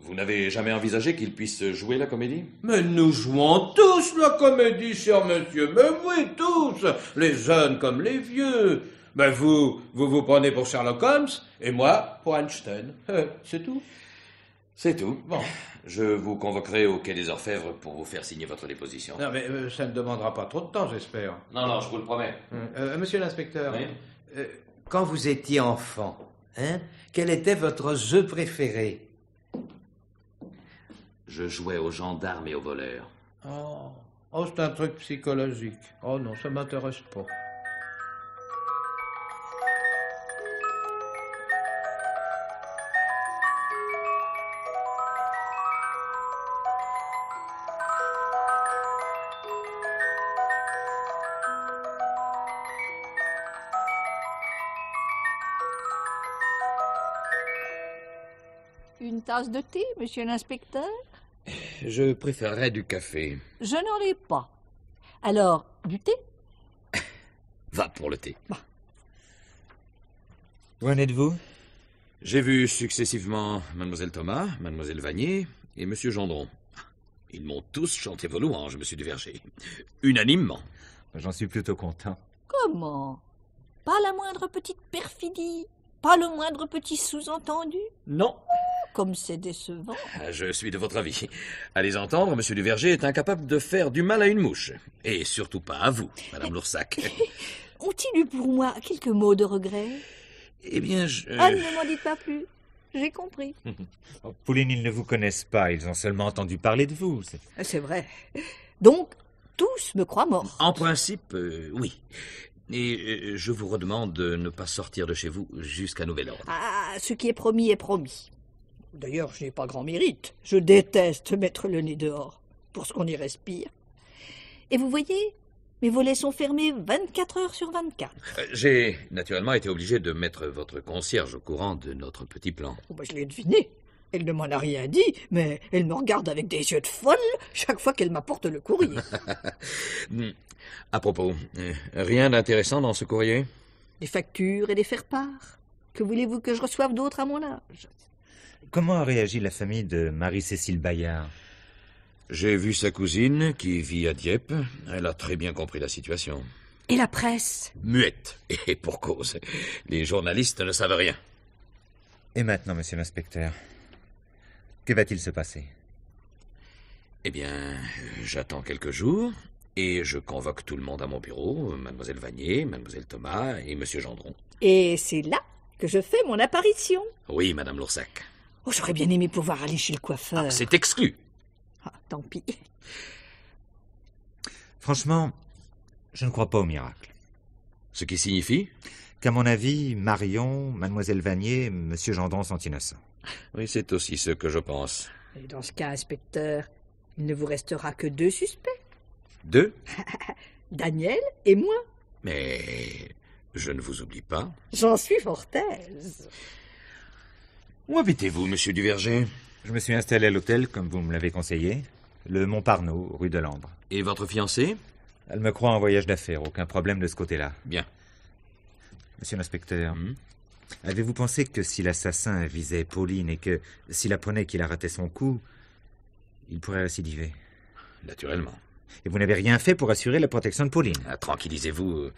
Vous n'avez jamais envisagé qu'il puisse jouer la comédie Mais nous jouons tous la comédie, cher monsieur. Mais oui, tous, les jeunes comme les vieux. Mais vous, vous vous prenez pour Sherlock Holmes et moi pour Einstein. Euh, c'est tout C'est tout. Bon. Je vous convoquerai au Quai des Orfèvres pour vous faire signer votre déposition. Non, mais euh, ça ne demandera pas trop de temps, j'espère. Non, non, je vous le promets. Hum. Euh, euh, monsieur l'inspecteur, quand vous étiez enfant, hein, quel était votre jeu préféré Je jouais aux gendarmes et aux voleurs. Oh, oh, c'est un truc psychologique. Oh non, ça m'intéresse pas. de thé, monsieur l'inspecteur Je préférerais du café. Je n'en ai pas. Alors, du thé Va pour le thé. Bah. Où en êtes-vous J'ai vu successivement Mademoiselle Thomas, Mademoiselle Vanier et Monsieur Gendron. Ils m'ont tous chanté vos louanges, Monsieur du Verger. Unanimement. J'en suis plutôt content. Comment Pas la moindre petite perfidie Pas le moindre petit sous-entendu Non. Comme c'est décevant. Ah, je suis de votre avis. À les entendre, M. Duverger est incapable de faire du mal à une mouche. Et surtout pas à vous, Madame Loursac. Ont-ils eu pour moi quelques mots de regret Eh bien, je. Euh, ah, ne m'en dites pas plus. J'ai compris. Oh, Pauline, ils ne vous connaissent pas. Ils ont seulement entendu parler de vous. C'est ah, vrai. Donc, tous me croient mort. En principe, euh, oui. Et euh, je vous redemande de ne pas sortir de chez vous jusqu'à nouvel ordre. Ah, ce qui est promis est promis. D'ailleurs, je n'ai pas grand mérite. Je déteste mettre le nez dehors, pour ce qu'on y respire. Et vous voyez, mes volets sont fermés 24 heures sur 24. Euh, j'ai naturellement été obligé de mettre votre concierge au courant de notre petit plan. Oh, bah, je l'ai deviné. Elle ne m'en a rien dit, mais elle me regarde avec des yeux de folle chaque fois qu'elle m'apporte le courrier. Hmm. à propos, euh, rien d'intéressant dans ce courrier Des factures et des faire-part. Que voulez-vous que je reçoive d'autres à mon âge Comment a réagi la famille de Marie-Cécile Bayard J'ai vu sa cousine qui vit à Dieppe. Elle a très bien compris la situation. Et la presse Muette. Et pour cause. Les journalistes ne savent rien. Et maintenant, monsieur l'inspecteur, que va-t-il se passer Eh bien, j'attends quelques jours et je convoque tout le monde à mon bureau, mademoiselle Vanier, mademoiselle Thomas et monsieur Gendron. Et c'est là que je fais mon apparition. Oui, madame Loursac. Oh, j'aurais bien aimé pouvoir aller chez le coiffeur. Ah, c'est exclu. Ah, tant pis. Franchement, je ne crois pas au miracle. Ce qui signifie Qu'à mon avis, Marion, Mademoiselle Vanier, Monsieur Gendron sont innocents. Oui, c'est aussi ce que je pense. Et dans ce cas, inspecteur, il ne vous restera que deux suspects. Deux Daniel et moi. Mais je ne vous oublie pas. J'en suis aise. Où habitez-vous, monsieur Duverger Je me suis installé à l'hôtel, comme vous me l'avez conseillé, le Montparnasse, rue de Lambre. Et votre fiancée Elle me croit en voyage d'affaires, aucun problème de ce côté-là. Bien. Monsieur l'inspecteur, mhm. avez-vous pensé que si l'assassin visait Pauline et que s'il apprenait qu'il a raté son coup, il pourrait récidiver Naturellement. Et vous n'avez rien fait pour assurer la protection de Pauline ah, Tranquillisez-vous, euh,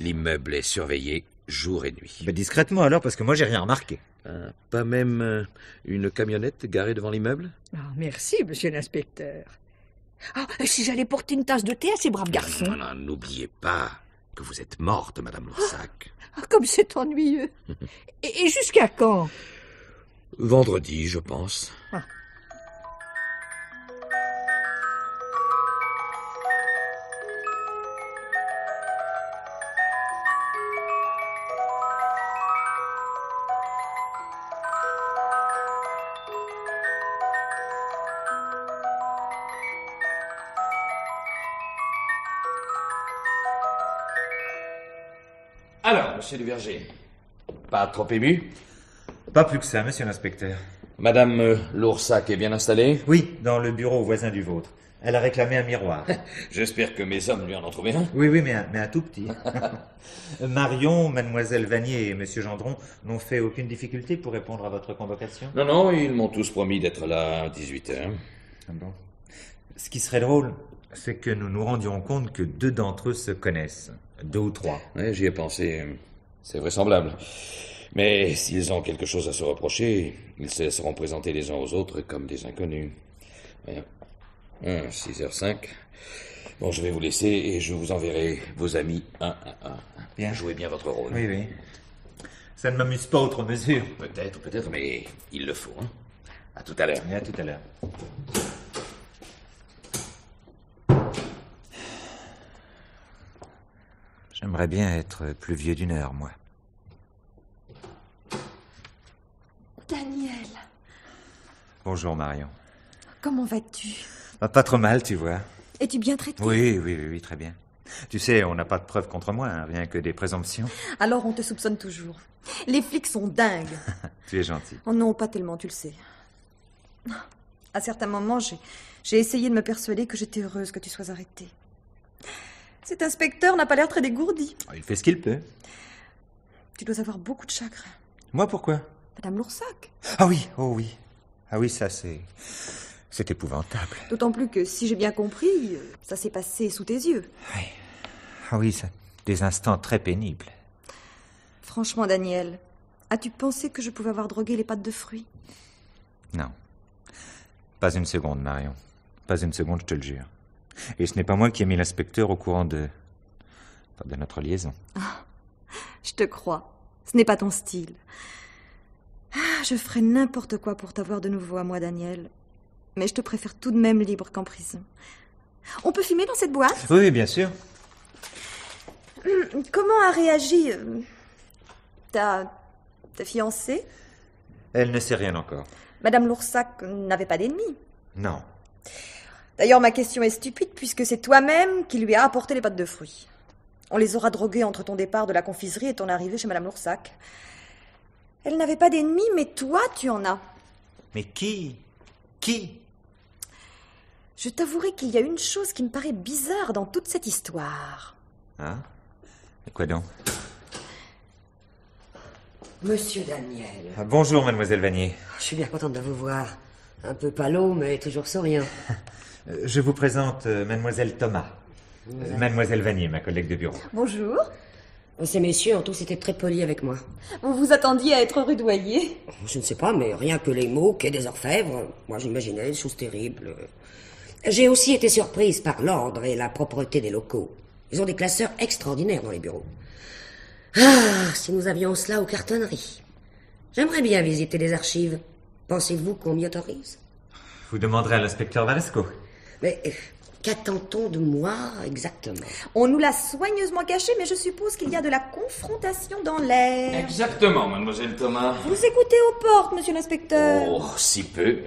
l'immeuble est surveillé jour et nuit. Ben, discrètement alors, parce que moi j'ai rien remarqué. Hein, pas même euh, une camionnette garée devant l'immeuble ah, Merci, monsieur l'inspecteur. Ah, si j'allais porter une tasse de thé à ces braves garçons. n'oubliez pas que vous êtes morte, madame Lorsac. Ah, ah, comme c'est ennuyeux. et, jusqu'à quand Vendredi, je pense. Ah, Monsieur du verger. Pas trop ému Pas plus que ça, monsieur l'inspecteur. Madame euh, Loursac est bien installée Oui, dans le bureau voisin du vôtre. Elle a réclamé un miroir. J'espère que mes hommes lui en ont trouvé un. Oui, oui, mais un, mais un tout petit. Marion, mademoiselle Vanier et monsieur Gendron n'ont fait aucune difficulté pour répondre à votre convocation Non, non, ils m'ont tous promis d'être là à 18h. Ah Ce qui serait drôle, c'est que nous nous rendions compte que deux d'entre eux se connaissent. Deux ou trois. Oui, j'y ai pensé. C'est vraisemblable. Mais s'ils ont quelque chose à se reprocher, ils se laisseront présenter les uns aux autres comme des inconnus. 6h05. Hum, bon, je vais vous laisser et je vous enverrai vos amis un à un. Bien. Jouez bien votre rôle. Oui, oui. Ça ne m'amuse pas autre mesure. Peut-être, peut-être, mais il le faut. Hein. À tout à l'heure. À tout à l'heure. J'aimerais bien être plus vieux d'une heure, moi. Daniel Bonjour, Marion. Comment vas-tu bah, Pas trop mal, tu vois. Es-tu bien traité oui, oui, oui, très bien. Tu sais, on n'a pas de preuves contre moi, hein, rien que des présomptions. Alors on te soupçonne toujours. Les flics sont dingues. tu es gentil. Oh non, pas tellement, tu le sais. À certains moments, j'ai essayé de me persuader que j'étais heureuse que tu sois arrêtée. Cet inspecteur n'a pas l'air très dégourdi. Ah, il fait ce qu'il peut. Tu dois avoir beaucoup de chagrin. Moi, pourquoi Madame Loursac. Ah oui, oh oui. Ah oui, ça, c'est. C'est épouvantable. D'autant plus que, si j'ai bien compris, ça s'est passé sous tes yeux. Oui. Ah oui, ça... des instants très pénibles. Franchement, Daniel, as-tu pensé que je pouvais avoir drogué les pâtes de fruits Non. Pas une seconde, Marion. Pas une seconde, je te le jure. Et ce n'est pas moi qui ai mis l'inspecteur au courant de. de notre liaison. Ah, je te crois. Ce n'est pas ton style. Ah, je ferais n'importe quoi pour t'avoir de nouveau à moi, Daniel. Mais je te préfère tout de même libre qu'en prison. On peut filmer dans cette boîte Oui, bien sûr. Hum, comment a réagi euh, ta, ta fiancée Elle ne sait rien encore. Madame Loursac n'avait pas d'ennemis. Non. D'ailleurs, ma question est stupide puisque c'est toi-même qui lui as apporté les pâtes de fruits. On les aura droguées entre ton départ de la confiserie et ton arrivée chez Madame Loursac. Elle n'avait pas d'ennemis, mais toi, tu en as. Mais qui Qui Je t'avouerai qu'il y a une chose qui me paraît bizarre dans toute cette histoire. Hein Et quoi donc Monsieur Daniel. Ah, bonjour, mademoiselle Vanier. Je suis bien contente de vous voir. Un peu palo, mais toujours souriant. Euh, je vous présente euh, mademoiselle Thomas. Euh, mademoiselle Vanier, ma collègue de bureau. Bonjour. Ces messieurs, ont tous, été très polis avec moi. Vous vous attendiez à être rudoyé oh, Je ne sais pas, mais rien que les mots qu'est des orfèvres, moi j'imaginais des chose terrible. J'ai aussi été surprise par l'ordre et la propreté des locaux. Ils ont des classeurs extraordinaires dans les bureaux. Ah, si nous avions cela aux cartonneries. J'aimerais bien visiter les archives. Pensez-vous qu'on m'y autorise Vous demanderez à l'inspecteur Valesco. Mais euh, qu'attend-on de moi exactement On nous l'a soigneusement caché, mais je suppose qu'il y a de la confrontation dans l'air. Exactement, mademoiselle Thomas. Vous écoutez aux portes, monsieur l'inspecteur. Oh, si peu.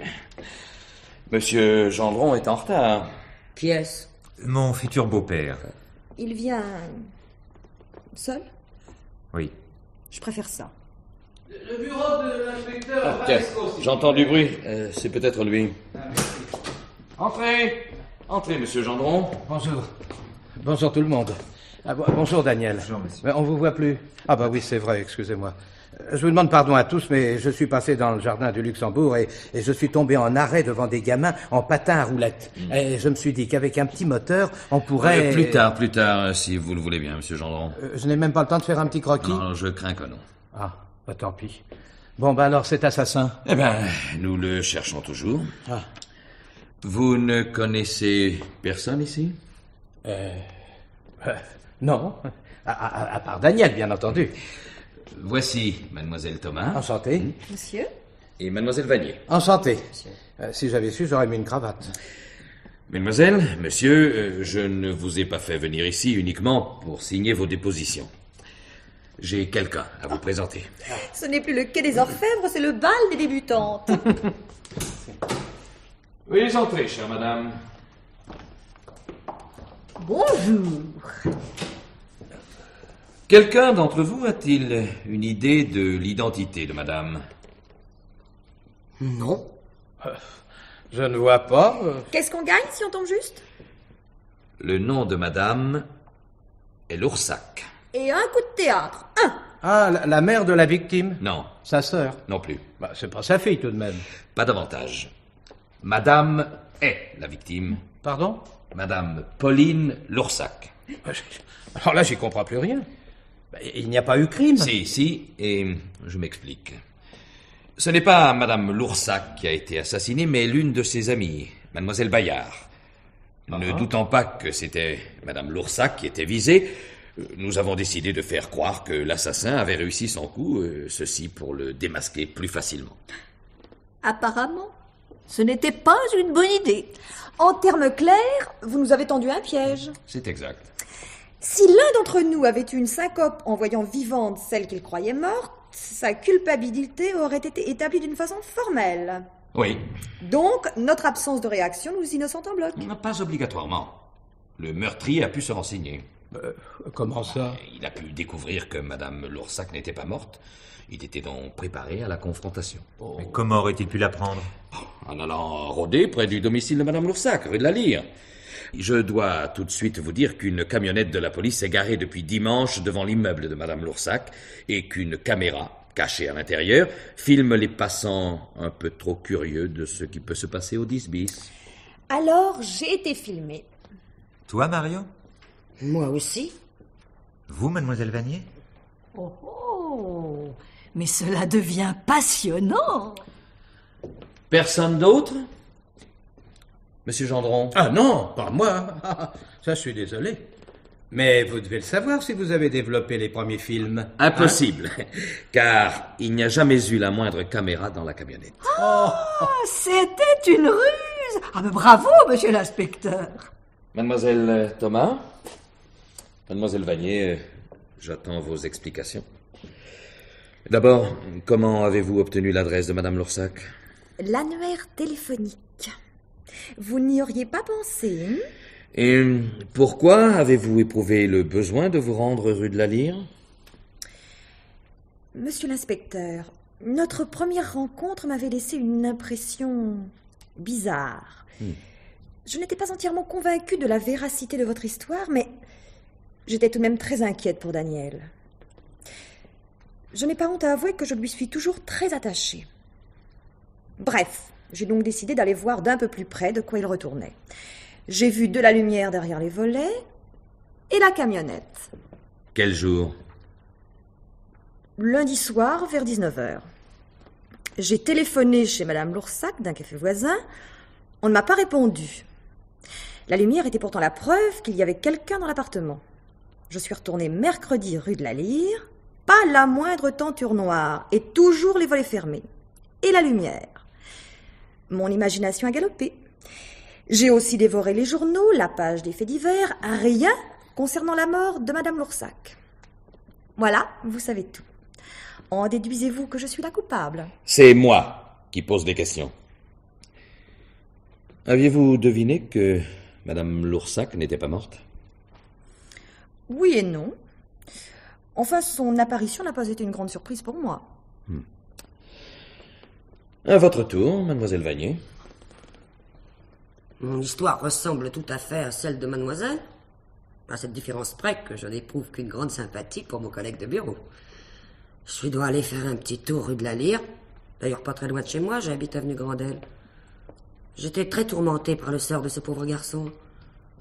Monsieur Gendron est en retard. Qui est-ce Mon futur beau-père. Il vient seul Oui. Je préfère ça. Le bureau de l'inspecteur. Ah, J'entends du bruit. Euh, c'est peut-être lui. Ah, Entrez. Entrez, monsieur Gendron. Bonjour. Bonjour tout le monde. Ah, bonjour Daniel. Bonjour monsieur. Euh, on vous voit plus. Ah bah oui, c'est vrai, excusez-moi. Euh, je vous demande pardon à tous, mais je suis passé dans le jardin du Luxembourg et, je suis tombé en arrêt devant des gamins en patin à roulettes. Hmm. Et je me suis dit qu'avec un petit moteur, on pourrait... plus tard, plus tard, si vous le voulez bien, monsieur Gendron. je n'ai même pas le temps de faire un petit croquis. Non, je crains que non. Ah. Bah tant pis. Bon, ben alors cet assassin Eh ben, nous le cherchons toujours. Ah. Vous ne connaissez personne ici euh, euh Non, à, part Daniel, bien entendu. Voici mademoiselle Thomas. Enchanté. Mmh. Monsieur. Et mademoiselle Vanier. Enchanté. Euh, si j'avais su, j'aurais mis une cravate. Mademoiselle, monsieur, euh, je ne vous ai pas fait venir ici uniquement pour signer vos dépositions. J'ai quelqu'un à vous présenter. Ce n'est plus le quai des orfèvres, c'est le bal des débutantes. Veuillez entrer, chère madame. Bonjour. Quelqu'un d'entre vous a-t-il une idée de l'identité de madame Non. Euh, je ne vois pas. Euh. Qu'est-ce qu'on gagne si on tombe juste Le nom de madame est Loursac et un coup de théâtre. Un. Ah, la, mère de la victime Non, Sa sœur non plus. Bah, c'est pas sa fille tout de même. Pas davantage. Madame est la victime. Pardon Madame Pauline Loursac. Bah, alors là, j'y comprends plus rien. Bah, il n'y a pas eu crime. Si, si, et je m'explique. Ce n'est pas Madame Loursac qui a été assassinée, mais l'une de ses amies, Mademoiselle Bayard. Ne ah. doutant pas que c'était Madame Loursac qui était visée, euh, nous avons décidé de faire croire que l'assassin avait réussi son coup, euh, ceci pour le démasquer plus facilement. Apparemment, ce n'était pas une bonne idée. En termes clairs, vous nous avez tendu un piège. C'est exact. Si l'un d'entre nous avait eu une syncope en voyant vivante celle qu'il croyait morte, sa culpabilité aurait été établie d'une façon formelle. Oui. Donc, notre absence de réaction nous innocent en bloc. Pas obligatoirement. Le meurtrier a pu se renseigner. Euh, comment bah, ça Il a pu découvrir que Madame Loursac n'était pas morte. Il était donc préparé à la confrontation. Oh. Mais comment aurait-il pu l'apprendre ah, En allant rôder près du domicile de Madame Loursac, rue de la lire. Je dois tout de suite vous dire qu'une camionnette de la police est garée depuis dimanche devant l'immeuble de Madame Loursac et qu'une caméra, cachée à l'intérieur, filme les passants un peu trop curieux de ce qui peut se passer au 10 bis. Alors j'ai été filmé. Toi, Mario moi aussi. Vous, mademoiselle Vanier oh, oh, Mais cela devient passionnant Personne d'autre Monsieur Gendron Ah non, pas moi Ça, je suis désolé. Mais vous devez le savoir si vous avez développé les premiers films. Impossible, hein car il n'y a jamais eu la moindre caméra dans la camionnette. oh. c'était une ruse Ah, ben, bravo, monsieur l'inspecteur Mademoiselle euh, Thomas Mademoiselle Vanier, j'attends vos explications. D'abord, comment avez-vous obtenu l'adresse de Madame Lorsac L'annuaire téléphonique. Vous n'y auriez pas pensé, hein Et pourquoi avez-vous éprouvé le besoin de vous rendre rue de la Lyre Monsieur l'inspecteur, notre première rencontre m'avait laissé une impression bizarre. Hmm. Je n'étais pas entièrement convaincu de la véracité de votre histoire, mais j'étais tout de même très inquiète pour Daniel. Je n'ai pas honte à avouer que je lui suis toujours très attachée. Bref, j'ai donc décidé d'aller voir d'un peu plus près de quoi il retournait. J'ai vu de la lumière derrière les volets et la camionnette. Quel jour Lundi soir, vers 19h. J'ai téléphoné chez Madame Loursac d'un café voisin. On ne m'a pas répondu. La lumière était pourtant la preuve qu'il y avait quelqu'un dans l'appartement. Je suis retournée mercredi rue de la Lyre, pas la moindre tenture noire et toujours les volets fermés. Et la lumière. Mon imagination a galopé. J'ai aussi dévoré les journaux, la page des faits divers, rien concernant la mort de Madame Loursac. Voilà, vous savez tout. En déduisez-vous que je suis la coupable C'est moi qui pose des questions. Aviez-vous deviné que Madame Loursac n'était pas morte oui et non. Enfin, son apparition n'a pas été une grande surprise pour moi. Hmm. À votre tour, mademoiselle Vanier. Mon histoire ressemble tout à fait à celle de mademoiselle, à cette différence près que je n'éprouve qu'une grande sympathie pour mon collègue de bureau. Je suis dois aller faire un petit tour rue de la Lyre, d'ailleurs pas très loin de chez moi, j'habite avenue Grandel. J'étais très tourmentée par le sort de ce pauvre garçon.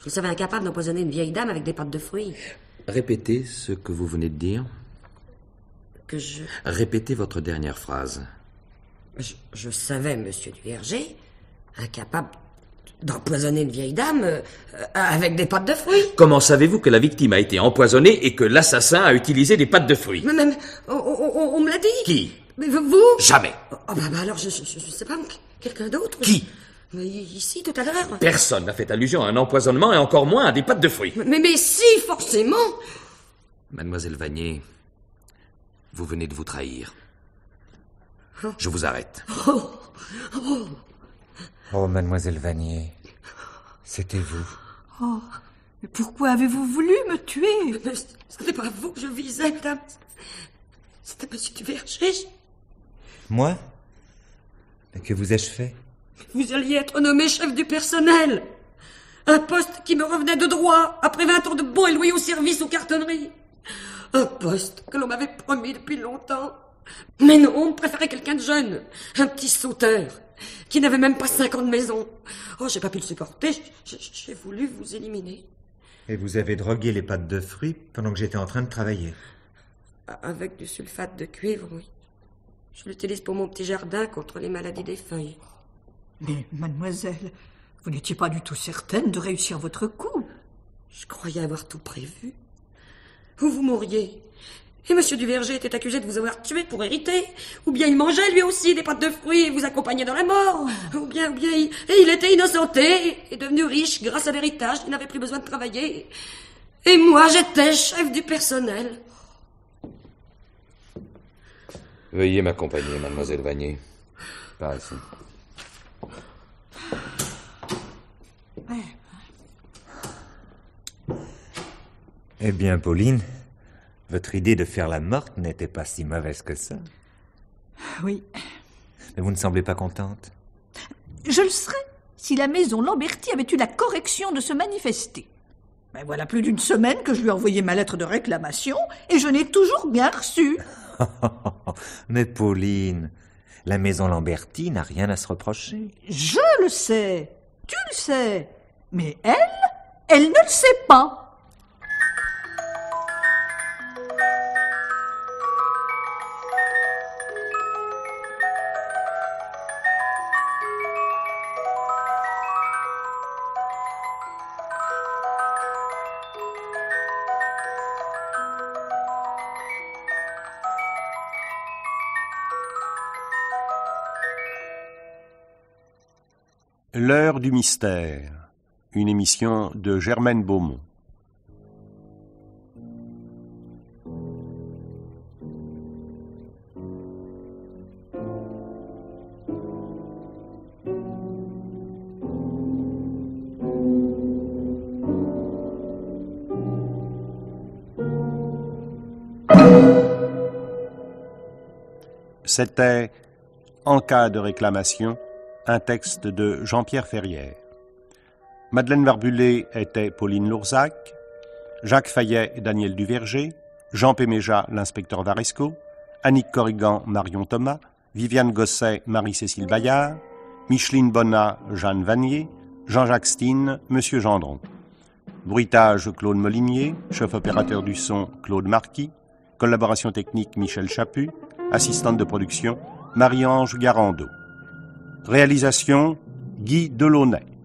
Je le savais incapable d'empoisonner une vieille dame avec des pâtes de fruits. Répétez ce que vous venez de dire. Que je. Répétez votre dernière phrase. Je, savais, monsieur Duverger, incapable d'empoisonner une vieille dame euh, euh, avec des pâtes de fruits. Comment savez-vous que la victime a été empoisonnée et que l'assassin a utilisé des pâtes de fruits Mais même, on, me l'a dit. Qui vous Jamais. Oh, bah, bah, alors, je, ne je sais pas, quelqu'un d'autre Qui mais ici, tout à l'heure. Personne n'a fait allusion à un empoisonnement et encore moins à des pâtes de fruits. Mais, mais, si, forcément Mademoiselle Vanier, vous venez de vous trahir. Oh. Je vous arrête. Oh, oh. oh mademoiselle Vanier, c'était vous. Oh, mais pourquoi avez-vous voulu me tuer Ce n'était pas vous que je visais, madame. C'était monsieur Duverger. Moi Mais que vous ai-je fait vous alliez être nommé chef du personnel. Un poste qui me revenait de droit après 20 ans de bons et loyaux services aux cartonneries. Un poste que l'on m'avait promis depuis longtemps. Mais non, on préférait quelqu'un de jeune. Un petit sauteur qui n'avait même pas cinquante maisons. Oh, j'ai pas pu le supporter. J'ai voulu vous éliminer. Et vous avez drogué les pâtes de fruits pendant que j'étais en train de travailler Avec du sulfate de cuivre, oui. Je l'utilise pour mon petit jardin contre les maladies des feuilles. Mais, mademoiselle, vous n'étiez pas du tout certaine de réussir votre coup. Je croyais avoir tout prévu. Vous vous mouriez, Et Monsieur Duverger était accusé de vous avoir tué pour hériter. Ou bien il mangeait lui aussi des pâtes de fruits et vous accompagnait dans la mort. Ou bien, ou bien, et il était innocenté et devenu riche grâce à l'héritage. Il n'avait plus besoin de travailler. Et moi, j'étais chef du personnel. Veuillez m'accompagner, mademoiselle Vanier. Par ici. Eh bien, Pauline, votre idée de faire la morte n'était pas si mauvaise que ça. Oui. Mais vous ne semblez pas contente. Je le serais si la maison Lamberti avait eu la correction de se manifester. Mais voilà plus d'une semaine que je lui ai envoyé ma lettre de réclamation et je n'ai toujours bien reçu. Mais Pauline, la maison Lamberti n'a rien à se reprocher. Je le sais, tu le sais, mais elle, elle ne le sait pas. du mystère, une émission de Germaine Beaumont. C'était en cas de réclamation un texte de Jean-Pierre Ferrière. Madeleine Barbulé était Pauline Lourzac, Jacques Fayet et Daniel Duverger, Jean Péméja, l'inspecteur Varesco, Annick Corrigan, Marion Thomas, Viviane Gosset, Marie-Cécile Bayard, Micheline Bonnat, Jeanne Vanier, Jean-Jacques Stine, Monsieur Gendron. Bruitage Claude Molinier, chef opérateur du son Claude Marquis, collaboration technique Michel Chaput, assistante de production Marie-Ange Garandeau. Réalisation Guy Delaunay.